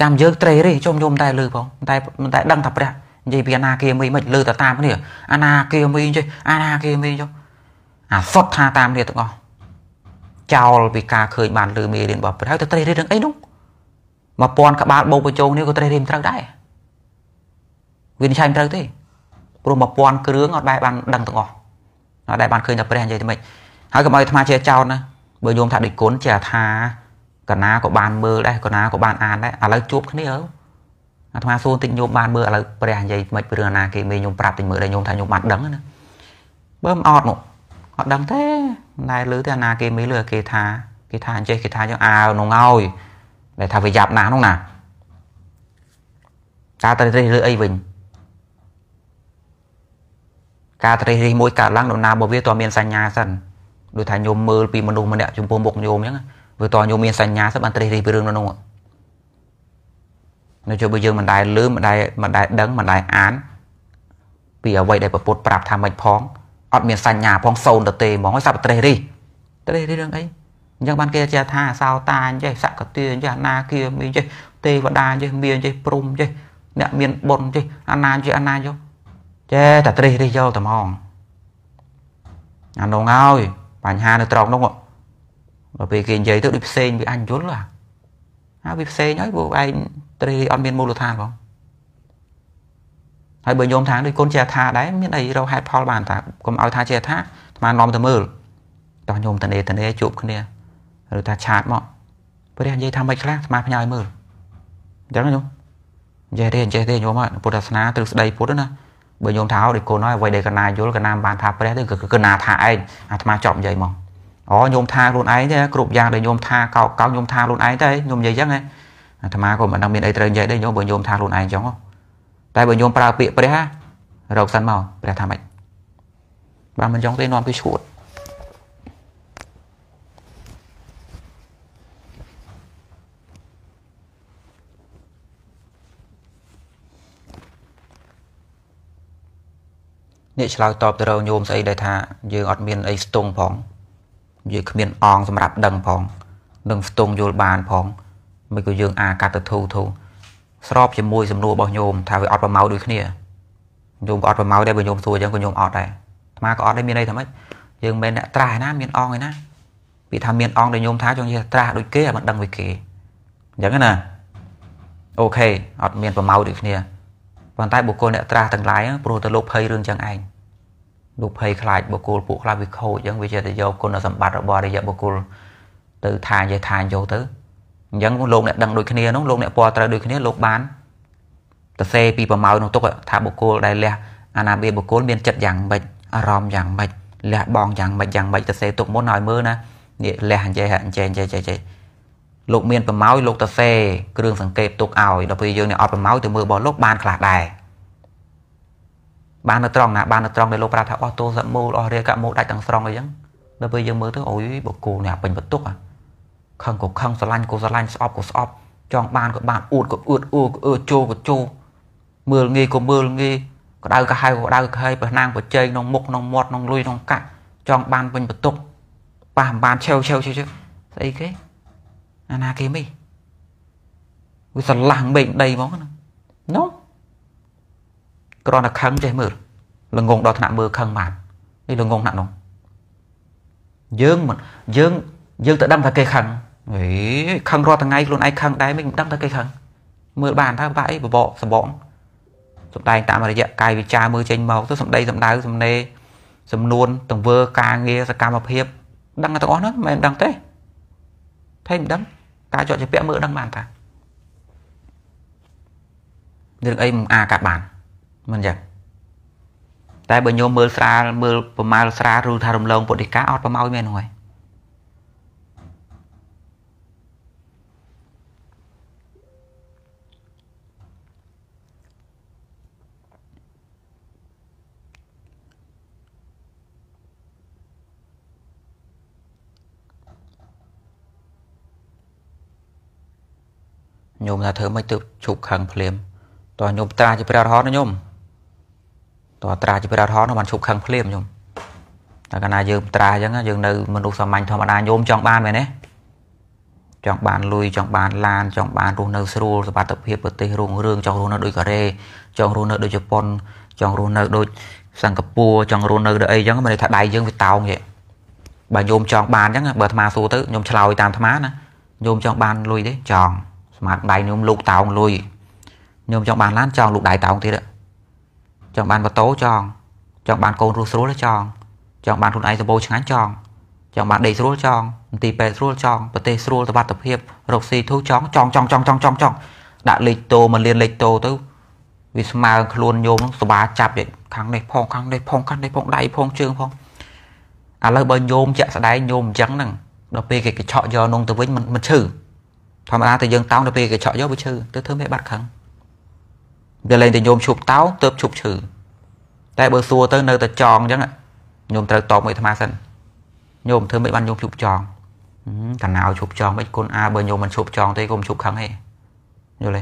ចាំយើងត្រីរីជុំយំតែលើផងតែតែដឹងថាព្រះនិយាយពីអាណាគាមីមិនលើតែតាមនេះអាណាគាមីចេះអាណាគាមីចុះអាសុតថាតាមនេះទាំងអស់ចោលពីការឃើញបានលើមេរៀនរបស់ព្រះហើយទៅត្រីរីនឹងអីនោះ1000ក្បាលបោកបញ្ចោនេះក៏ត្រីរីមិនត្រូវដែរវានិច្ឆ័យមិនត្រូវទេព្រោះ1000គ្រឿងអត់ដែរបានដឹងទាំងអស់អត់ដែរបានឃើញតែព្រះនិយាយតែមិនហើយកុំឲ្យអាត្មាជាចោលណាបើយមថាដូចគុណជាថាកណាក៏បានមើលដែរកណាក៏បានអានដែរឥឡូវជួបគ្នាអើអាត្មាសួរតិចញោមបានមើលឥឡូវព្រះនិយាយមិនព្រឹងណាគេមេញោមប្រាប់តិចមើលដែរញោមថាញោមបានដឹងណាបើមិនអត់មកអត់ដឹងទេតែលើតែណាគេមេលើគេថាគេថាអញ្ចេះគេថាយើងអាវនោះហើយដែលថាវាយ៉ាប់ណាស់នោះណាការត្រិះរិះលើអីវិញការត្រិះរិះមួយកើតឡើងដំណើររបស់វាតើមានសញ្ញាសិនដូចថាញោមមើលពីមនុស្សម្នាក់ចំពោះមុខញោមអញ្ចឹងមើលតញោមមានសញ្ញាសិបបានត្រិះរិះពីរឿងនោះនៅជួយបើយើងមិនដែលលឺមិនដែលមិនដែលដឹងមិនដែលអានពីអ្វីដែលប្រពុតប្រាប់ថាមិនផងអត់មានសញ្ញា ផងសូនទៅទេហ្មងហើយសាប់ត្រិះរិះត្រិះរិះរឿងអីអញ្ចឹងបានគេចេះថាសោតាអញ្ចេះសក្កទាអញ្ចេះអាណាគាមានចេះទេវតាអញ្ចេះមានចេះព្រំចេះអ្នកមានបុណ្យចេះអាណាចេះអាណាយោចេះតែត្រិះរិះយកតែហ្មងអានោះហើយបញ្ហានៅត្រង់នោះដល់ពេលគេនិយាយទៅដូចផ្សេងវាអញយល់ហ่ะហើយវាផ្សេងហើយពួកឯងត្រីអត់មានមូលដ្ឋានផងហើយបើញោមថាដូចកូនជាថាដែរមានអីរកហេតុផលបានតាកុំឲ្យថាជាថាអានាំទៅមើលតោះញោមតនេតនេជួបគ្នាឬថាឆាតមកព្រះនិយាយថាមិនខ្លះស្មាផ្ញើឲ្យមើលអញ្ចឹងញោមនិយាយទេនិយាយទេញោមពុទ្ធសាសនាទ្រឹស្ដីពុទ្ធណាបើញោមថាឲ្យដូចកូនហើយអ្វីដែលកណាយល់កណាមិនបានថា ព្រះទេគឺកណាថាឯងអាត្មាចប់និយាយមកអូញោមថាខ្លួនឯងទេគ្រប់យ៉ាងដែលញោមថាកោកកោញោមថាខ្លួនឯងទេញោមនិយាយចឹងហ៎អាត្មាក៏មិនដឹងមានអីត្រូវនិយាយដែរញោមបើញោមថាខ្លួនឯងចឹងតែបើញោមប្រើពាក្យព្រះរកសិនមកព្រះថាម៉េចបើមិនចឹងទេនាំគេឈួតអ្នកឆ្លើយតបទៅរកញោមស្អីដែលថា យើងអត់មានអីស្ទង់ផងនិយាយគ្មានអងសម្រាប់ដឹងផងនឹងស្ទង់យល់បានផង មិនក៏យើងអាកាត់ទៅធូធូស្រប ជាមួយសំណួររបស់ញោមថាវាអត់ប្រម៉ៅដូចគ្នាញោមក៏អត់ប្រម៉ៅដែរបើញោមសួរអញ្ចឹងក៏ញោមអត់ដែរអាក៏អត់ដែរមានន័យថាម៉េចយើងមិនអ្នកត្រាស់ឯណាមានអងឯណាពាក្យថាមានអងដែលញោមថាចង់និយាយត្រាស់ដូចគេអាមិនដឹងវាគេអញ្ចឹងណាអូខេអត់មានប្រម៉ៅដូចគ្នាប៉ុន្តែបុគ្គលអ្នកត្រាស់ទាំងឡាយព្រោះទៅលោកភ័យរឿងចឹងឯងនោះភ័យខ្លាចបុគ្គលពួកខ្លះវាខូចអញ្ចឹងវាចេះតែយកគុណសម្បត្តិរបស់រយៈបុគ្គលទៅថានិយាយថាយកទៅអញ្ចឹងលោកអ្នកដឹងដូចគ្នានោះលោកអ្នកពណ៌ត្រូវដូចគ្នាលោកបានសរសេរពីប្រម៉ៅនោះទុកថាបុគ្គលដែលលះអាណាបិបុគ្គលមានចិត្តយ៉ាងម៉េចអារម្មណ៍យ៉ាងម៉េចលះបងយ៉ាងម៉េចយ៉ាងម៉េចសរសេរទុកមុនឲ្យមើលណានេះលះអញ្ចេះអញ្ចេះអញ្ចេះអញ្ចេះលោកមានប្រម៉ៅលោកតសេគ្រឿងសង្កេតទុកឲ្យដល់ពេលយើងនេះអត់ប្រម៉ៅទៅមើលរបស់លោកបានខ្លះដែរបាននៅត្រង់ណាបាននៅត្រង់ដែលលោកប្រាប់ថាអស់ទោសមូលអស់រាកមូលដាច់ទាំងស្រុងអីចឹងដល់ពេលយើងមើលទៅអូយបកគោនេះអាពេញបន្ទុកខឹងក៏ខឹងស្រឡាញ់ក៏ស្រឡាញ់ស្អប់ក៏ស្អប់ចង់បានក៏បានអួតក៏អួតអួតក៏អឺជោក៏ជោមើលងាយក៏មើលងាយក្តៅក៏ហៅក៏ក្តៅក៏ហែប្រណាំងប្រជែងក្នុងមុខក្នុងមាត់ក្នុងលុយក្នុងកាក់ចង់បានពេញបន្ទុកប៉ះមិនបានឆាវឆាវឆាវស្អីគេអាណាគេមីវាស្រឡះមេឃដីហ្មងណានោះគ្រាន់តែខឹងចេះមើលល្ងងដល់ថ្នាក់មើលខឹងបាននេះល្ងងថ្នាក់នោះយើងមិនយើងយើងទៅដឹងថាគេខឹងហេខឹងរាល់ថ្ងៃខ្លួនឯងខឹងដែរមិនដឹងថាគេខឹងមើលបានថាបាក់អីបបកសបងសំដែងតាមរយៈកាយវិការមើលចេញមកទៅសំដីសំដៅសំណេរសំនួនទង្វើការងារសកម្មភាពដឹងទាំងអស់ហ្នឹងមិនដឹងទេតែមិនដឹងការជាប់ជាពាក់មើលដឹងបានតារឿងអីមិនអាកាត់បានមិនយ៉ាងតែបើញោមមើលស្រាលមើល ប្រមាលស្រាលឬថារំលងពុទ្ធិកាអត់ប្រម៉ោយមែនហ្នឹងហើយញោមថាធ្វើមិនទៅឈប់ខឹងភ្លាមតោះញោមត្រាជាព្រះរហន្តណាញោមតើត្រាជាប្រឧទាហរណ៍នោះបានឈប់ខឹងភ្លាមញោមតែកាលណាយើងត្រាអញ្ចឹងយើងនៅមនុស្សសាមញ្ញធម្មតាញោមចង់បានមែនទេចង់បានលុយចង់បានឡានចង់បានរស់នៅស្រួលសុខភាពប្រទេសរុងរឿងចង់រស់នៅដូចកូរ៉េចង់រស់នៅដូចជប៉ុនចង់រស់នៅដូចសិង្ហបុរីចង់រស់នៅដូចអីអញ្ចឹងមិនន័យថាដៃយើងវាតោងទេបើញោមចង់បានអញ្ចឹងបើអាត្មាសួរទៅញោមឆ្លើយតាមអាត្មាណាញោមចង់បានលុយទេចង់ស្មាតដៃញោមលោកតោងលុយញោមចង់បានឡានចង់លោកដៃតោងទៀតចង់បានម៉ូតូចង់ចង់បានកូនរស់ស្រួលចង់ចង់បានខ្លួនឯងសម្បូរឆ្ងាញ់ចង់ចង់បានដីស្រួលចង់មន្ទីរពេទ្យស្រួលចង់ប្រទេសស្រួលសុវត្ថិភាពរកស៊ីធូរចង់ចង់ចង់ចង់ចង់ចង់ចង់ដាក់លេខតោមកលៀនលេខតោទៅវាស្មើខ្លួនញោមនឹងសុបាចាប់ខាងនេះផងខាងនេះផងខាងនេះផងដៃផងជើងផងឥឡូវបើញោមចាក់ស្ដែងញោមអញ្ចឹងហ្នឹងដល់ពេលគេកញ្ឆក់យកនងទៅវិញមិនឈឺធម្មតាតែយើងតោងដល់ពេលកញ្ឆក់យកវាឈឺទៅធ្វើមិនបាត់ខឹងដែលលែងតែញោមឈប់តោងទើបឈប់ឈឺតែបើសួរទៅនៅតែចងអញ្ចឹងញោមត្រូវតបមួយអាត្មាសិនញោមធ្វើមិនបានញោមឈប់ចងកណៅឈប់ចងមិនគុណអាបើញោមមិនឈប់ចងទេគុំឈប់ខឹងទេយល់ទេ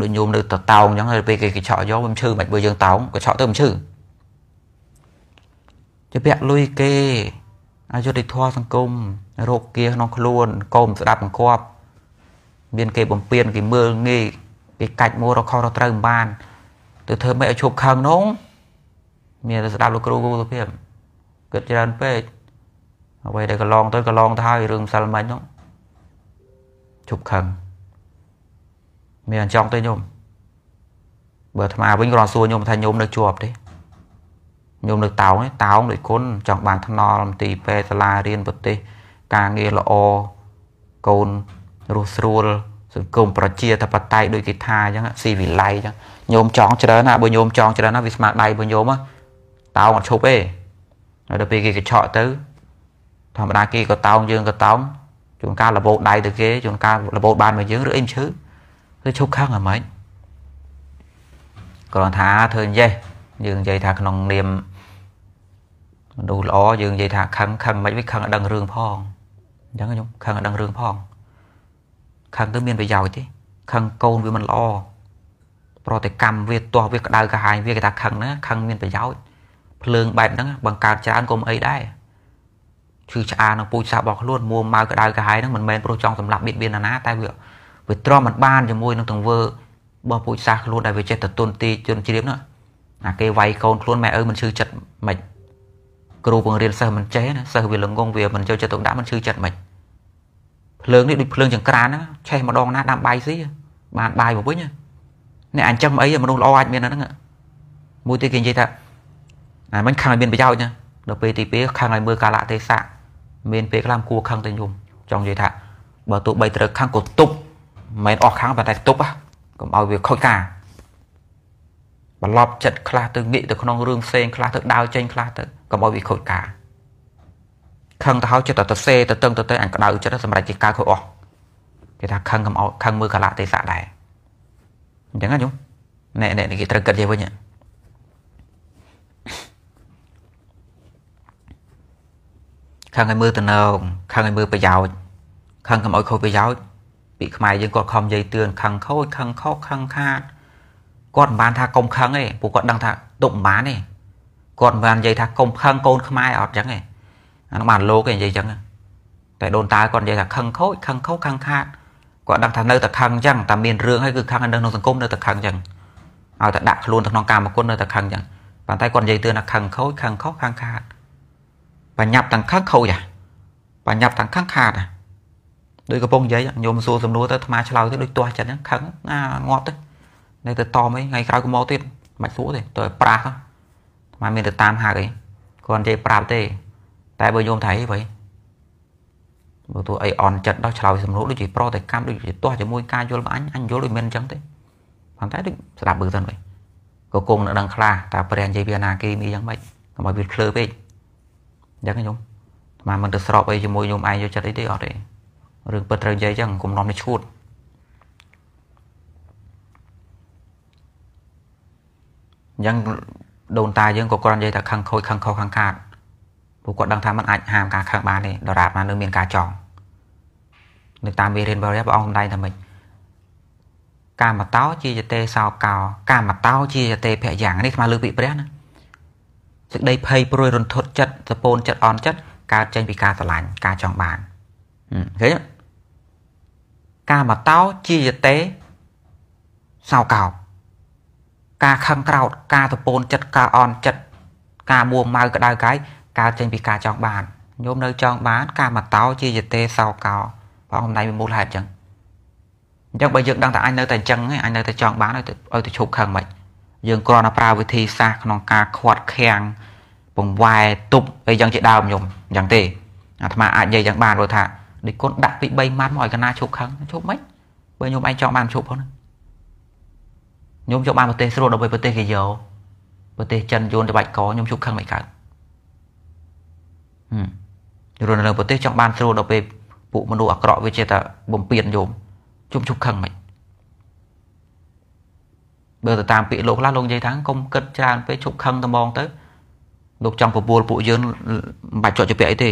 ដូចញោមនៅតតោងអញ្ចឹងទៅពេលគេកញ្ឆក់យកមិនឈឺមិនបើយើងតោងកញ្ឆក់ទៅមិនឈឺជាពាក់លុយគេអយុធធម៌សង្គមរោគគាក្នុងខ្លួនកុំស្ដាប់បង្គាប់មានគេបំពេញគេមើលងាយវាកាច់មួរកខុសរត្រូវមិនបាន ទៅធ្វើមិនឲ្យឈប់ខឹងនោះមានតែស្ដាប់លោកគ្រូគូសុភាពគិតច្រើនពេកអ្វីដែលកន្លងទៅកន្លងទៅហើយរឿងម្សិលមិញនោះឈប់ខឹងមានអញ្ចឹងទេញោមបើអាត្មាវិញគ្រាន់សួរញោមថាញោមនៅជាប់ទេញោមនៅតោងតោងដូចគុណចង់បានថ្នល់មន្ទីរពេទ្យសាលារៀនប្រទេស ការងារល្អកូនរស់ស្រួលសង្គមប្រជាធិបតេយ្យដូចគេថាអញ្ចឹងស៊ីវិល័យអញ្ចឹងញោមចង់ច្រើនណាបើញោមចង់ច្រើនណាវាស្មារតីរបស់ញោមតោងអត់ឈប់ទេហើយដល់ពេលគេកញ្ឆក់ទៅធម្មតាគេក៏តោងយើងក៏តោងជួនកាលរបូតដៃទៅគេជួនកាលរបូតបានមកយើងឬអីមិនឈឺគឺឈប់ខឹងហ្មងគ្រាន់ថាធ្វើអញ្ចេះយើងនិយាយថាក្នុងនាមមនុស្សល្អយើងនិយាយថាខឹងខឹងមិនវិញខឹងអត់ដឹងរឿងផងអញ្ចឹងខ្ញុំខឹងអត់ដឹងរឿងផងខឹងទៅមានប្រយោជន៍ទេខឹងកូនវាមិនល្អប្រតិកម្មវាទាស់វាក្តៅក្រហាយវាគេថាខឹងណាខឹងមានប្រយោជន៍ភ្លើងបែបហ្នឹងបង្កើតច្រើនក៏មិនអីដែរឈឺឆ្អានឹងពូជសាសរបស់ខ្លួនមួម៉ៅក្តៅក្រហាយហ្នឹងមិនមែនព្រោះចង់សម្លាប់បៀតបៀនណាតែវាវាទ្រាំមិនបានជាមួយនឹងទង្វើរបស់ពូជសាសខ្លួនដែលវាចេះទៅទុនទី ជនជ្រាបនោះអាគេវាយកូនខ្លួនម៉ែឪមិនឈឺចិត្តមិនគ្រូបង្រៀនសិស្សមិនចេះណាសិស្សវាល្ងងវាមិនចូលចិត្តទុកដាក់មិនឈឺចិត្តមិនភ្លើងនេះដូចភ្លើងចង្ក្រានហ្នឹងឆេះម្ដងណាដាំបាយស៊ីបានបាយមកវិញនេះអញ្ចឹងអីមនុស្សល្អអាចមានហ្នឹងមួយទៀតគេនិយាយថាអាមិនខឹងឲ្យមានប្រយោជន៍ណាដល់ពេលទី2ខឹងឲ្យមើលកាលៈទេសៈមានពេលខ្លះគួរខឹងទៅយំចង់និយាយថា បើទោះបីត្រូវខឹងក៏ទប់មិនមែនអស់ខឹងប៉ុន្តែទប់កុំឲ្យវាខូចការបន្លប់ចិត្តខ្លះទៅងាកទៅក្នុងរឿងផ្សេងខ្លះទៅដើរចេញខ្លះទៅកុំឲ្យវាខូចការខឹងទៅហើយចិត្តទៅសេទៅតឹងទៅទៅអាក្តៅចិត្តសម្រាប់ជាកៅខុសអស់គេថាខឹងកំអោខឹងមើលកលៈទេសៈដែរអញ្ចឹងណាយំណែនេះគេត្រូវគិតយកវិញខឹងឲ្យមើលតំណងខឹងឲ្យមើលប្រយោជន៍ខឹងកំអោខុសប្រយោជន៍ពីខ្មែរយើងគាត់ខំនិយាយទឿនខឹងខូចខឹងខុសខឹងខាតគាត់មិនបានថាកុំខឹងទេពួកគាត់ដឹងថាទុកមិនបានទេគាត់មិនបាននិយាយថាកុំខឹងកូនខ្មែរអត់អញ្ចឹងទេអានោះបានលោកគេនិយាយអញ្ចឹងតែដូនតាគាត់និយាយថាខឹងខូចខឹងខូចខឹងខាតគាត់ដឹងថានៅតែខឹងអញ្ចឹងតែមានរឿងហើយគឺខឹងនៅក្នុងសង្គមនៅតែខឹងអញ្ចឹងឲ្យតែដាក់ខ្លួនទៅក្នុងកាមគុណនៅតែខឹងអញ្ចឹងប៉ុន្តែគាត់និយាយទឿនថាខឹងខូចខឹងខុសខឹងខាតបញ្ញត្តិទាំងខឹងខូចអាបញ្ញត្តិទាំងខឹងខាតអាដូចកំពុងនិយាយញោមសួរសំណួរទៅអាត្មាឆ្លើយទៅដូចទាស់ចិត្តហ្នឹងខឹងណាងាប់ទៅនៅទៅតមអីថ្ងៃក្រោយកុំមកទៀតមិនសួរទេទៅប្រាស់អាត្មាមានទៅតាមហាក់អីគាត់និយាយប្រាប់ទេតែបើញោមថាអីវិញបើទោះអីអន់ចិត្តដោះឆ្លោយសំណួរដូចជា ប្រតិកម្មដូចជាទាស់ជាមួយការយល់របស់អញអញយល់ដូចមិនអញ្ចឹងទេប៉ុន្តែដូចស្ដាប់មើលទៅវិញក៏គង់នៅដឹងខ្លះតើព្រះនិយាយពីអនាគីមីយ៉ាងម៉េចកុំឲ្យវាឃ្លើពេកអញ្ចឹងញោមអាមិនទៅស្របអីជាមួយញោមឯងយកចិត្តអីទេអត់ទេរឿងពិតត្រូវនិយាយអញ្ចឹងកុំនាំនេះឈួតអញ្ចឹងដូនតាយើងក៏គ្រាន់និយាយថាខឹងខូចខឹងខុសខឹងខាតព្រោះគាត់ដឹងថាมันអាចហាមការខឹងបានទេដរាបណានៅមានការចង់នៅតាមមេរៀនបរិយាព្រះអង្គសម្ដែងថាម៉េចកាមតោជាយតេសោកោកាមតោជាយតេភៈយ៉ាងនេះខ្មែរលើពាក្យព្រះណាសេចក្តីភ័យព្រួយរន្ធត់ចិត្តសពូនចិត្តអន់ចិត្តកើតចេញពីការស្រឡាញ់ការចង់បានឃើញកាមតោជាយតេសោកោការខឹងក្រោតការសពូនចិត្តការអន់ចិត្តការមួម៉ៅក្តៅកាយកើតចេញពីការចង់បានញោមនៅចង់បានការមកតោជាយទេសោកោបងអំណៃមូលហេតុអញ្ចឹងអញ្ចឹងបើយើងដឹងថាអញនៅតែអញ្ចឹងឯងនៅតែចង់បានឲ្យឲ្យទៅឈប់ខឹងមិនយើងគ្រាន់តែប្រើវិធីសាស្ត្រក្នុងការខាត់ខាំងពង្វែទប់អីយ៉ាងជាដើមញោមអញ្ចឹងទេអាត្មាអាចនិយាយយ៉ាងបានព្រោះថាដូចគុណដាក់ពី3ម៉ាត់មកឲ្យកណាឈប់ខឹងឈប់មិនបើញោមឯងចង់បានឈប់ផងញោមចង់បានប្រទេសស្រួលដល់ពេលប្រទេសគេយកប្រទេសចិនយួនតបាច់កញោមឈប់ខឹងមិនកើតរស់នៅប្រទេសចង់បានស្រួលដល់ពេលពួកមនុស្សអាក្រក់វាចេះតែបំពេញយោមជុំជុំខឹងមិនបើទៅតាមពាក្យលោកខ្លះលោកនិយាយថាកុំគិតច្រើន ពេកជប់ខឹងតែមកទៅលោកចង់ពពួលពួកយើងមិនបាច់ជាប់ជាពាក់អីទេ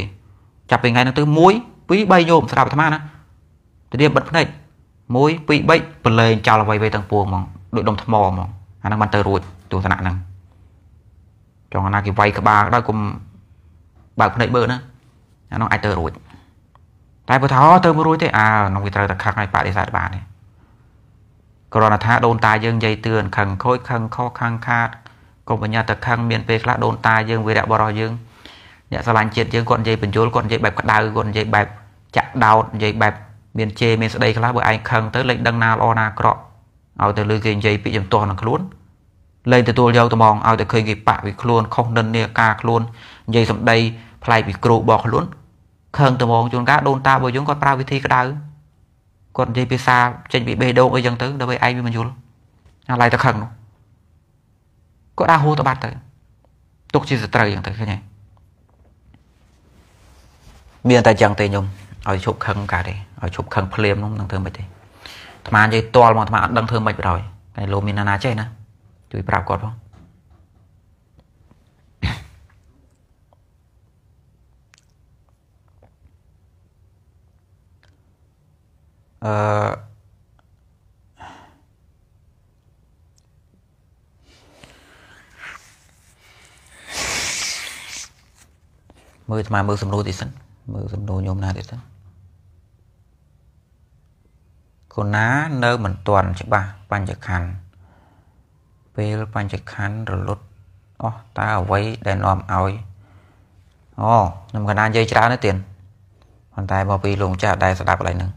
ចាប់ពីថ្ងៃហ្នឹងទៅ1 2 3យោមស្រាប់អាត្មាណាត្រៀមបិទភ្នែក1 2 3ប្រឡែងចោលអ្វីៗទាំងពួងហ្មងដូចដុំថ្មហ្មង អាហ្នឹងបានទៅរួចទស្សនៈហ្នឹងចង់អាណាគេវាយក្បាលដល់គុំបើកភ្នែកមើលណាអានោះអាចទៅរួចតែបើថាទៅមិនរួចទេអើនោះវាត្រូវតែខឹងឲ្យបដិសេធបានទេគ្រាន់តែថាដូនតាយើងនិយាយទឿនខឹងខូចខឹងខុសខឹងខាតកុំបញ្ញាទៅខឹងមានពេលខ្លះដូនតាយើងវីរៈបរោះយើង អ្នកស្រឡាញ់ជាតិយើងគាត់និយាយបញ្យលគាត់និយាយបែបក្តៅគាត់និយាយបែបចាក់ដោតនិយាយបែបមានជេរមានស្ដីខ្លះបើឯងខឹងទៅលេងដឹងណាល្អណាអាក្រក់ឲ្យទៅលើគេនិយាយពាក្យចំទាស់នឹងខ្លួនលែងទទួលយកត្មងឲ្យតែឃើញគេបាក់វាខ្លួនខុសនិន្នាការខ្លួននិយាយសម្ដីប្លែកពីគ្រូរបស់ខ្លួនខឹងត្មងជួនកាលដូនតារបស់យើងគាត់ប្រើវិធីក្តៅគាត់និយាយភាសាចេញពីបេះដូងអីចឹងទៅដើម្បីឯងវាមិនយល់អាឡៃទៅខឹងនោះគាត់ដាក់ហូរទៅបាត់ទៅ ទុកជាសត្រូវចឹងទៅឃើញទេមានតែចឹងទេខ្ញុំឲ្យឈប់ខឹងកើតទេឲ្យឈប់ខឹងភ្លាមនោះនឹងធ្វើមិនទេអាត្មានិយាយតល់មកអាត្មាអត់ដឹងធ្វើមិនបដ ாய் តែលោកមានណាចេះណាជួយប្រាប់គាត់ផងអឺមើលអាត្មាមើលសំណួរតិចសិនមើលសំណួរញោមណាតិចសិនគណានៅមិនទាន់ច្បាស់បញ្ចខណ្ឌពេលបញ្ចខណ្ឌរលត់អស់តើអ្វីដែលនាំឲ្យអូខ្ញុំកណានិយាយច្រើនទេទៀតប៉ុន្តែមកពីលោកចាស់ដែលស្ដាប់កន្លែងហ្នឹង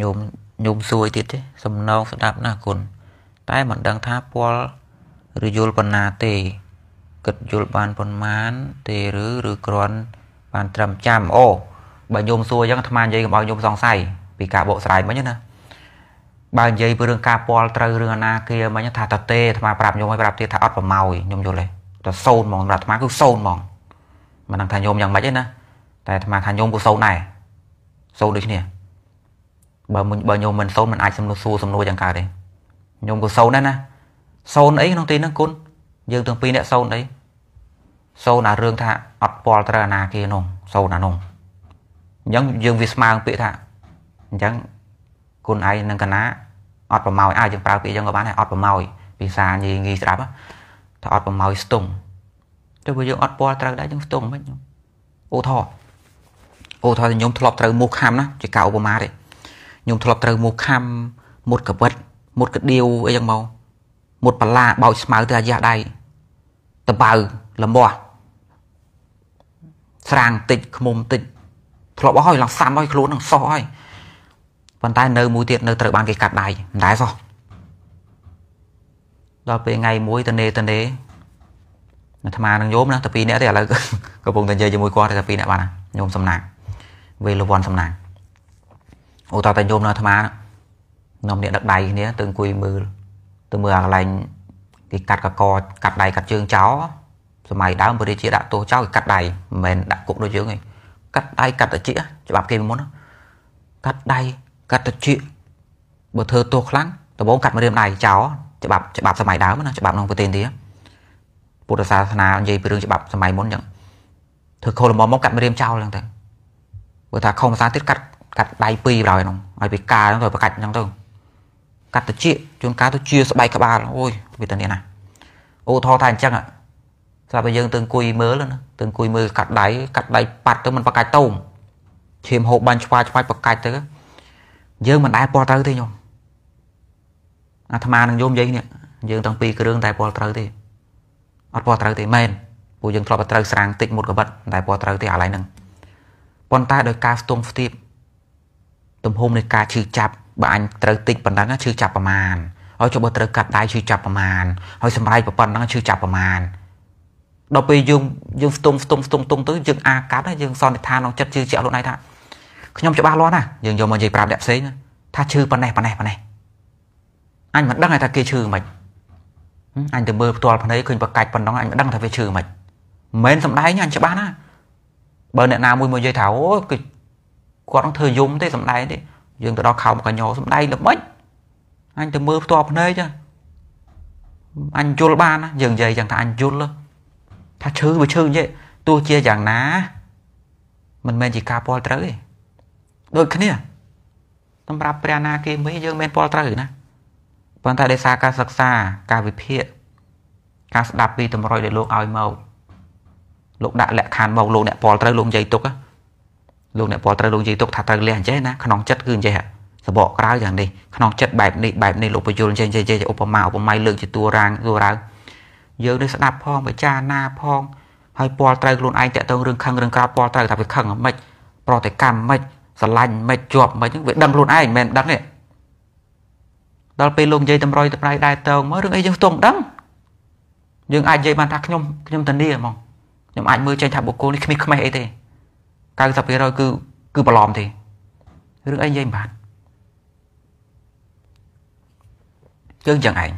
ញោមញោមសួយទៀតទេសំណងស្ដាប់ណាគុណតែមិនដឹងថាពលឬយល់ប៉ុណ្ណាទេគិតយល់បានប៉ុន្មានទេឬឬគ្រាន់បានត្រឹមចាំអូបើញោមសួរអញ្ចឹងអាត្មានិយាយកុំឲ្យញោមសង្ស័យពីការបកស្រាយមិញណាបើនិយាយពីរឿងការពលត្រូវរឿងអនាគាមិញថាតទេអាត្មាប្រាប់ញោមឲ្យប្រាប់ទៀតថាអត់ប្រម៉ោយញោមយល់ទេតសូនហ្មងសម្រាប់អាត្មាគឺសូនហ្មងមិនដឹងថាញោមយ៉ាងម៉េចទេណាតែអាត្មាថាញោមក៏សូនដែរសូនដូចគ្នាបើមិនបើញោមមិនសូនមិនអាចសំនួរសួរសំនួរយ៉ាងកើតទេញោមក៏សូនដែរណាសូនអីក្នុងទីហ្នឹងគុណយើងទាំងពីរអ្នកសូនអីសូនអារឿងថាអត់ពាល់ត្រូវអាណាគេនោះសូនអានោះអញ្ចឹងយើងវាស្មើពាក្យថាអញ្ចឹងគុណឯងនឹងកណាអត់ប្រម៉ោយអាចយើងប្រើពាក្យអញ្ចឹងក៏បានដែរអត់ប្រម៉ោយភាសាងាយងាយស្ដាប់ថាអត់ប្រម៉ោយស្ទង់ទោះបើយើងអត់ពាល់ត្រូវដែរយើងស្ទង់មិនឧទាហរណ៍អូថាញោមធ្លាប់ត្រូវមូសខាំណាជាការឧបមាទេខ្ញុំធ្លាប់ត្រូវមូសខំមុតកវិត មុតកដៀវអីចឹងមកមុតបលាបោចស្មៅទៅអាយ៉ាដៃតបៅលំោះស្រាងតិចខ្មុំតិចធ្លាប់អស់ហើយឡើងសាំហើយខ្លួននឹងសោះហើយប៉ុន្តែនៅមួយទៀតនៅត្រូវបានគេកាត់ដៃមិនដែរសោះដល់ពេលថ្ងៃមួយតនេតនេអាត្មានឹងញោមណាតែពីរនាក់ទេឥឡូវកំពុងតែនិយាយជាមួយគាត់តែពីរនាក់បានញោមសំណាងវេលវ័នសំណាងឧទាហរណ៍តែញោមនៅអាត្មាញោមអ្នកដឹកដៃគ្នាទៅអង្គុយមើលទៅមើលអាកន្លែងគេកាត់កកកាត់ដៃកាត់ជើងចោលសម័យដើមព្រះរាជាដាក់ទោសចោលគេកាត់ដៃមិនមែនដាក់គុកដូចយើងទេកាត់ដៃកាត់ត្រចៀកច្បាប់គេមុនកាត់ដៃកាត់ត្រចៀកបើធ្វើទោសខ្លាំងដំបូងកាត់ម្រាមដៃចោលច្បាប់ច្បាប់សម័យដើមណាច្បាប់ក្នុងប្រទេសឥណ្ឌាពុទ្ធសាសនានិយាយពីរឿងច្បាប់សម័យមុនអញ្ចឹងធ្វើខុសល្មមមកកាត់ម្រាមចោលអញ្ចឹងទៅបើថាខុសភាសាទៀតកាត់កាត់ដៃពីរបណ្ដោយហ្នឹងហើយវាកាហ្នឹងទៅប្រកាច់ហ្នឹងទៅកាត់តិចជួនកាលទៅជាស្បែកក្បាលអូយវាតានេះណាអូថោថាអញ្ចឹងស្រាប់តែយើងទៅអង្គុយមើលណាទៅអង្គុយមើលកាត់ដៃកាត់ដៃប៉ាត់ទៅមិនប្រកាច់តោមឈាមហូបបាញ់ឆ្វាឆ្វាច់ប្រកាច់ទៅយើងមិនដែលពណ៌ត្រូវទេញោមអាត្មានឹងញោមនិយាយនេះយើងទាំងពីរគ្រឿងតែពណ៌ត្រូវទេអត់ពណ៌ត្រូវទេមែនពួកយើងធ្លាប់តែត្រូវស្រាងតិចមុតកបិតតែពណ៌ត្រូវទេអាឡៃហ្នឹងប៉ុន្តែដោយការស្ទង់ស្ទាបទំហំនៃការឈឺចាប់បើអញត្រូវតិចប៉ុណ្ណឹងឈឺចាប់ប្រមាណហើយចុះបើត្រូវកាត់ដៃឈឺចាប់ប្រមាណហើយសម្រែកប៉ុណ្ណឹងឈឺចាប់ប្រមាណដល់ពេលយើងយើងស្ទុំស្ទុំស្ទុំស្ទុំទៅយើងអាកាត់ហើយយើងសន្និដ្ឋានក្នុងចិត្តជឿជាក់ខ្លួនឯងថាខ្ញុំច្បាស់លាស់ណាយើងយកមកនិយាយប្រាប់អ្នកផ្សេងថាឈឺប៉ុណ្ណេះប៉ុណ្ណេះប៉ុណ្ណេះអញមិនដឹងថាគេឈឺមិនអញទៅមើលផ្ទាល់ភ្នែកឃើញប្រកាច់ប៉ុណ្ណឹងអញមិនដឹងថាវាឈឺមិនមិនសំដែងអញច្បាស់ណាបើអ្នកណាមួយមកនិយាយថាអូគេគាត់នឹងធ្វើយំទេសំដែងទេយើងទៅដល់ខោមកញ្ញោសំដែងល្បិចអញទៅមើលផ្ទាល់ភ្នែកអញយល់បានណាយើងនិយាយចឹងថាអញយល់ថាឈឺវាឈឺយេទោះជាយ៉ាងណាមិនមែនជាការពលត្រូវទេដូចគ្នាសម្រាប់ព្រះណាគេមីយើងមានពលត្រូវណាប៉ុន្តែដោយសារការសិក្សាការវិភាគការស្ដាប់ពីតម្រុយដែលលោកឲ្យមកលោកដាក់លក្ខខណ្ឌមកលោកអ្នកពលត្រូវលោកនិយាយទុកណាលោកអ្នកពណ៌ត្រូវលោកនិយាយទុកថាត្រូវលះអញ្ចេះណាក្នុងចិត្តគឺអញ្ចេះសបកក្រៅយ៉ាងនេះក្នុងចិត្តបែបនេះបែបនេះលោកបញ្យលអញ្ចេះចេះឧបមាឧបមាលើកជាតួរាងតួរាវយើងនេះស្ដាប់ផងពិចារណាផងហើយពណ៌ត្រូវខ្លួនឯងតកតងរឿងខឹងរឿងក្រៅពណ៌ត្រូវថាវាខឹងមិនប្រតិកម្មមិនស្រឡាញ់មិនជាប់មិនវាដឹងខ្លួនឯងមិនមែនដឹងទេដល់ពេលលោកនិយាយតម្រុយតម្រៃដែរតងមករឿងអីយើងស្ទុំដឹងយើងអាចនិយាយបានថាខ្ញុំខ្ញុំធានាហ្មងខ្ញុំអាចមើលចេញថាបុគ្គលនេះគ្មានខ្មេះអីទេ90%គឺគឺបន្លំទេរឿងអីនិយាយមិនបានយើងចឹងឯង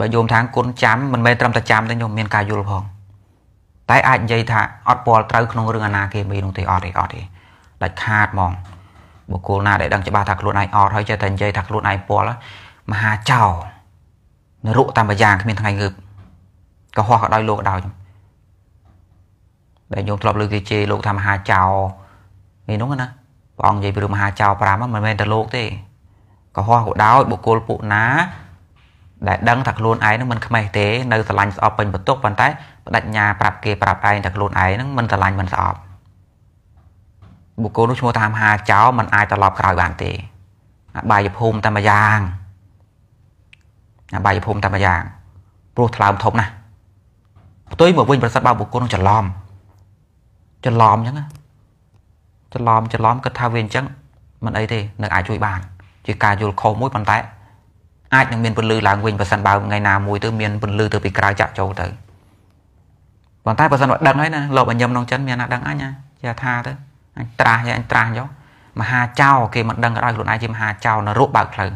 បើយោមថាគុណចាំមិនមែនត្រឹមតែចាំទេញោមមានការយល់ផង តែអាចនិយាយថាអត់ពាល់ត្រូវក្នុងរឿងអនាគេមីនោះទេអត់ទេអត់ទេដាច់ខាតហ្មងបុគ្គលណាដែលដឹងច្បាស់ថាខ្លួនឯងអត់ហើយចេះតែនិយាយថាខ្លួនឯងពាល់មហាចោនរកតាមយ៉ាងគ្មានថ្ងៃងើបក៏ហោះក៏ដោយលោកដោយខ្ញុំដែលញោមធ្លាប់លើគេជេរលោកថាមហាចៅនេះនោះណាព្រះអង្គនិយាយពីរឿងមហាចៅ5ហ្នឹងមិនមែនតែលោកទេកុហកក៏ដោយបុគ្គលពួកណា ដែលដឹងថាខ្លួនឯងហ្នឹងមិនខ្មេះទេ នៅស្រឡាញ់ស្អប់ពេញបន្ទុកប៉ុន្តែបដិញ្ញាប្រាប់គេប្រាប់ឯងថាខ្លួនឯងហ្នឹងមិនស្រឡាញ់មិនស្អប់បុគ្គលនោះឈ្មោះថាមហាចៅមិនអាចត្រឡប់ក្រោយបានទេអបាយភូមិតែម្យ៉ាងអបាយភូមិតែម្យ៉ាងព្រោះថ្លើមធំណាស់ផ្ទុយមកវិញប្រសិទ្ធបើបុគ្គលនឹងច្រឡំច្រឡំអញ្ចឹងច្រឡំច្រឡំគិតថាវាអញ្ចឹង មិនអីទេនឹងអាចជួយបាន ជាការយល់ខុសមួយប៉ុន្តែ អាចនឹងមានពន្លឺឡើងវិញបើសិនបើថ្ងៃណាមួយ ទៅមានពន្លឺទៅពីក្រៅចាក់ចូលទៅប៉ុន្តែបើសិនបើដឹងហើយណាលោកអញ្ញឹមក្នុងចិនមានណាដឹងអញណាជាថាទៅអញត្រាស់យកអញត្រាស់យកមហាចៅគេមិនដឹងក៏ដោយខ្លួនឯងជាមហាចៅនៅរកបើកផ្លូវ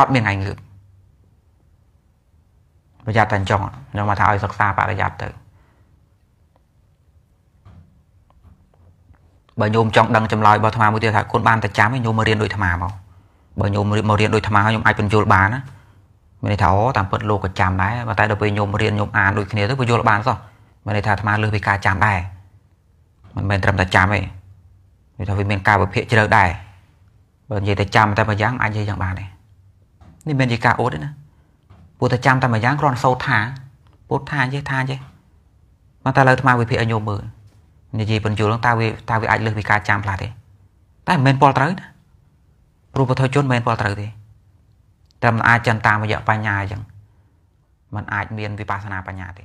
អត់មានថ្ងៃងើបប្រយ័ត្នតែអញ្ចឹងខ្ញុំមកថាឲ្យសិក្សាបរិយ័តទៅបើញោមចង់ដឹងចម្លើយរបស់អាត្មាមួយទៀតថាគុណបានតែចាំឯងញោមមករៀនដូចអាត្មាមកបើញោមមករៀនដូចអាត្មាហើយញោមអាចបញ្យល់បានណាមានន័យថាអូតាមពិតលោកក៏ចាំដែរប៉ុន្តែដល់ពេលញោមរៀនញោមអានដូចគ្នាទៅក៏យល់បានសោះមានន័យថាអាត្មាលើសពីការចាំដែរមិនមែនត្រឹមតែចាំទេវាថាវាមានការវិភាគជ្រៅដែរបើនិយាយតែចាំតែមួយយ៉ាង អាចនិយាយយ៉ាងបានទេនេះមានជាការអូតទេណាពុទ្ធតែចាំតែមួយយ៉ាងគ្រាន់សោតថាពុទ្ធថាចេះថាចេះមកតែលើអាត្មាវិភាគឲ្យញោមមើលនិយាយបញ្ជូលហ្នឹងតើវាតើវាអាចលើសពីការចាំផ្លាស់ទេតែមិនមែនពលត្រូវណាព្រោះវត្ថុជនមិនមែនពលត្រូវទេតែมันអាចចិនតាមរយៈបញ្ញាអញ្ចឹងมันអាចមានវិបស្សនាបញ្ញាទេ